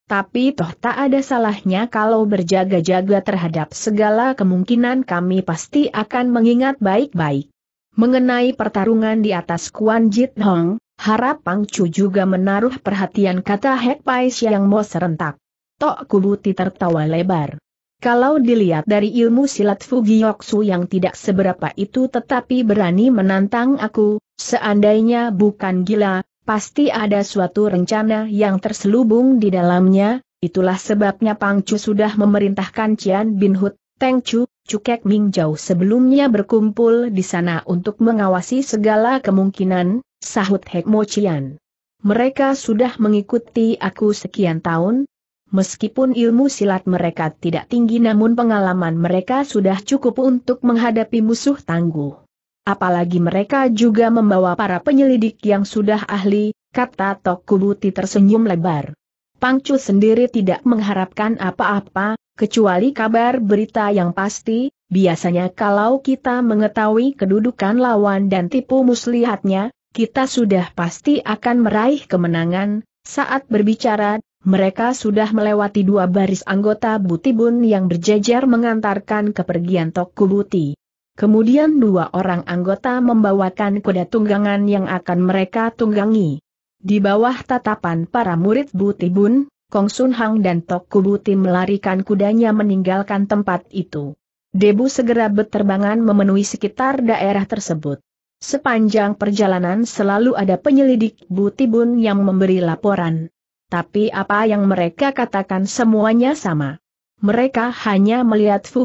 Tapi toh tak ada salahnya kalau berjaga-jaga terhadap segala kemungkinan kami pasti akan mengingat baik-baik. Mengenai pertarungan di atas Kuan Jit Hong, harap Pang Chu juga menaruh perhatian kata Hek Pai Siang Mo serentak. Tok Kubuti tertawa lebar. Kalau dilihat dari ilmu silat Fugiyoksu yang tidak seberapa itu tetapi berani menantang aku, seandainya bukan gila, pasti ada suatu rencana yang terselubung di dalamnya, itulah sebabnya Pang Chu sudah memerintahkan Cian Bin Hut Teng Chu, Cukek Ming jauh sebelumnya berkumpul di sana untuk mengawasi segala kemungkinan, sahut Hek Mo Chian. Mereka sudah mengikuti aku sekian tahun, meskipun ilmu silat mereka tidak tinggi namun pengalaman mereka sudah cukup untuk menghadapi musuh tangguh. Apalagi mereka juga membawa para penyelidik yang sudah ahli, kata Tok Kubuti tersenyum lebar. Pangcu sendiri tidak mengharapkan apa-apa, kecuali kabar berita yang pasti, biasanya kalau kita mengetahui kedudukan lawan dan tipu muslihatnya, kita sudah pasti akan meraih kemenangan, saat berbicara, mereka sudah melewati dua baris anggota Butibun yang berjejer mengantarkan kepergian Toku Buti. Kemudian dua orang anggota membawakan kuda tunggangan yang akan mereka tunggangi. Di bawah tatapan para murid Butibun, Kong Sun Hang dan Tok Kubuti melarikan kudanya meninggalkan tempat itu. Debu segera berterbangan memenuhi sekitar daerah tersebut. Sepanjang perjalanan selalu ada penyelidik Buti Bun yang memberi laporan. Tapi apa yang mereka katakan semuanya sama. Mereka hanya melihat Su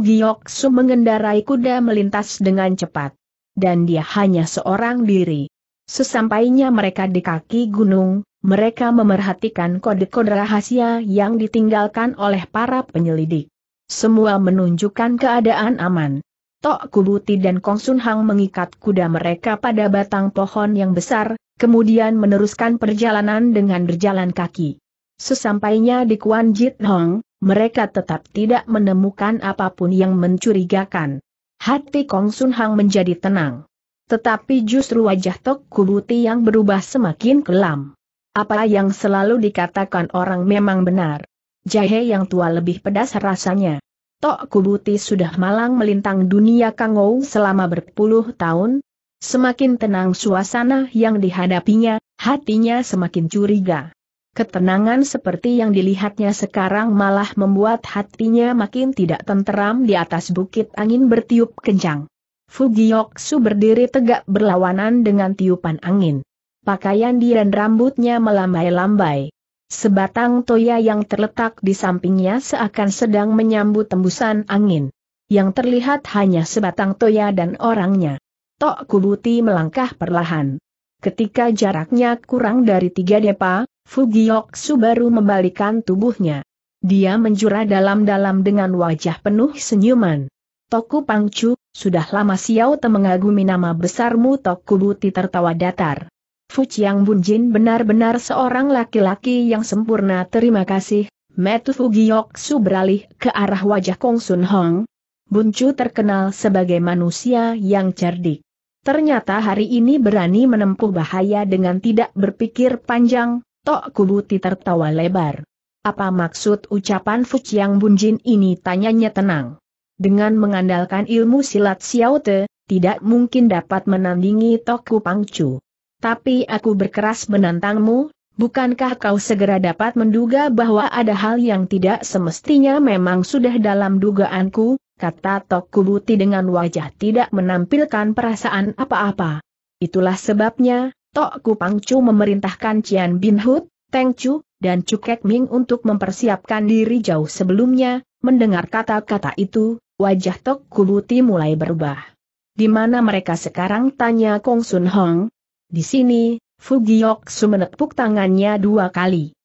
mengendarai kuda melintas dengan cepat. Dan dia hanya seorang diri. Sesampainya mereka di kaki gunung, mereka memerhatikan kode-kode rahasia yang ditinggalkan oleh para penyelidik. Semua menunjukkan keadaan aman. Tok Kubuti dan Kong Sun Hang mengikat kuda mereka pada batang pohon yang besar, kemudian meneruskan perjalanan dengan berjalan kaki. Sesampainya di Kuan Jit Hong, mereka tetap tidak menemukan apapun yang mencurigakan. Hati Kong Sun Hang menjadi tenang. Tetapi justru wajah Tok Kubuti yang berubah semakin kelam. Apa yang selalu dikatakan orang memang benar. Jahe yang tua lebih pedas rasanya. Tok Kubuti sudah malang melintang dunia Kangou selama berpuluh tahun. Semakin tenang suasana yang dihadapinya, hatinya semakin curiga. Ketenangan seperti yang dilihatnya sekarang malah membuat hatinya makin tidak tenteram di atas bukit angin bertiup kencang. Fugiyoksu berdiri tegak berlawanan dengan tiupan angin pakaian dia dan rambutnya melambai-lambai. Sebatang toya yang terletak di sampingnya seakan sedang menyambut tembusan angin. Yang terlihat hanya sebatang toya dan orangnya. Tok Kubuti melangkah perlahan. Ketika jaraknya kurang dari tiga depa, Fugioksu baru membalikan tubuhnya. Dia menjura dalam-dalam dengan wajah penuh senyuman. Toku Pangcu, sudah lama Xiao Te mengagumi nama besarmu Tok Kubuti tertawa datar. Fu Chiang Bunjin benar-benar seorang laki-laki yang sempurna terima kasih, Metu Su beralih ke arah wajah Kong Sun Hong. Buncu terkenal sebagai manusia yang cerdik. Ternyata hari ini berani menempuh bahaya dengan tidak berpikir panjang, Tok Kubuti tertawa lebar. Apa maksud ucapan Fu Chiang Bunjin ini tanyanya tenang. Dengan mengandalkan ilmu silat Xiao Te, tidak mungkin dapat menandingi Tok Kupang Chu tapi aku berkeras menantangmu, bukankah kau segera dapat menduga bahwa ada hal yang tidak semestinya memang sudah dalam dugaanku, kata Tokubuti dengan wajah tidak menampilkan perasaan apa-apa. Itulah sebabnya, Tok Kupangcu memerintahkan Cian Bin Tengcu, dan Cukek Ming untuk mempersiapkan diri jauh sebelumnya, mendengar kata-kata itu, wajah Tok Kubuti mulai berubah. Di mana mereka sekarang tanya Kong Sun Hong, di sini, Fugioksu menepuk tangannya dua kali.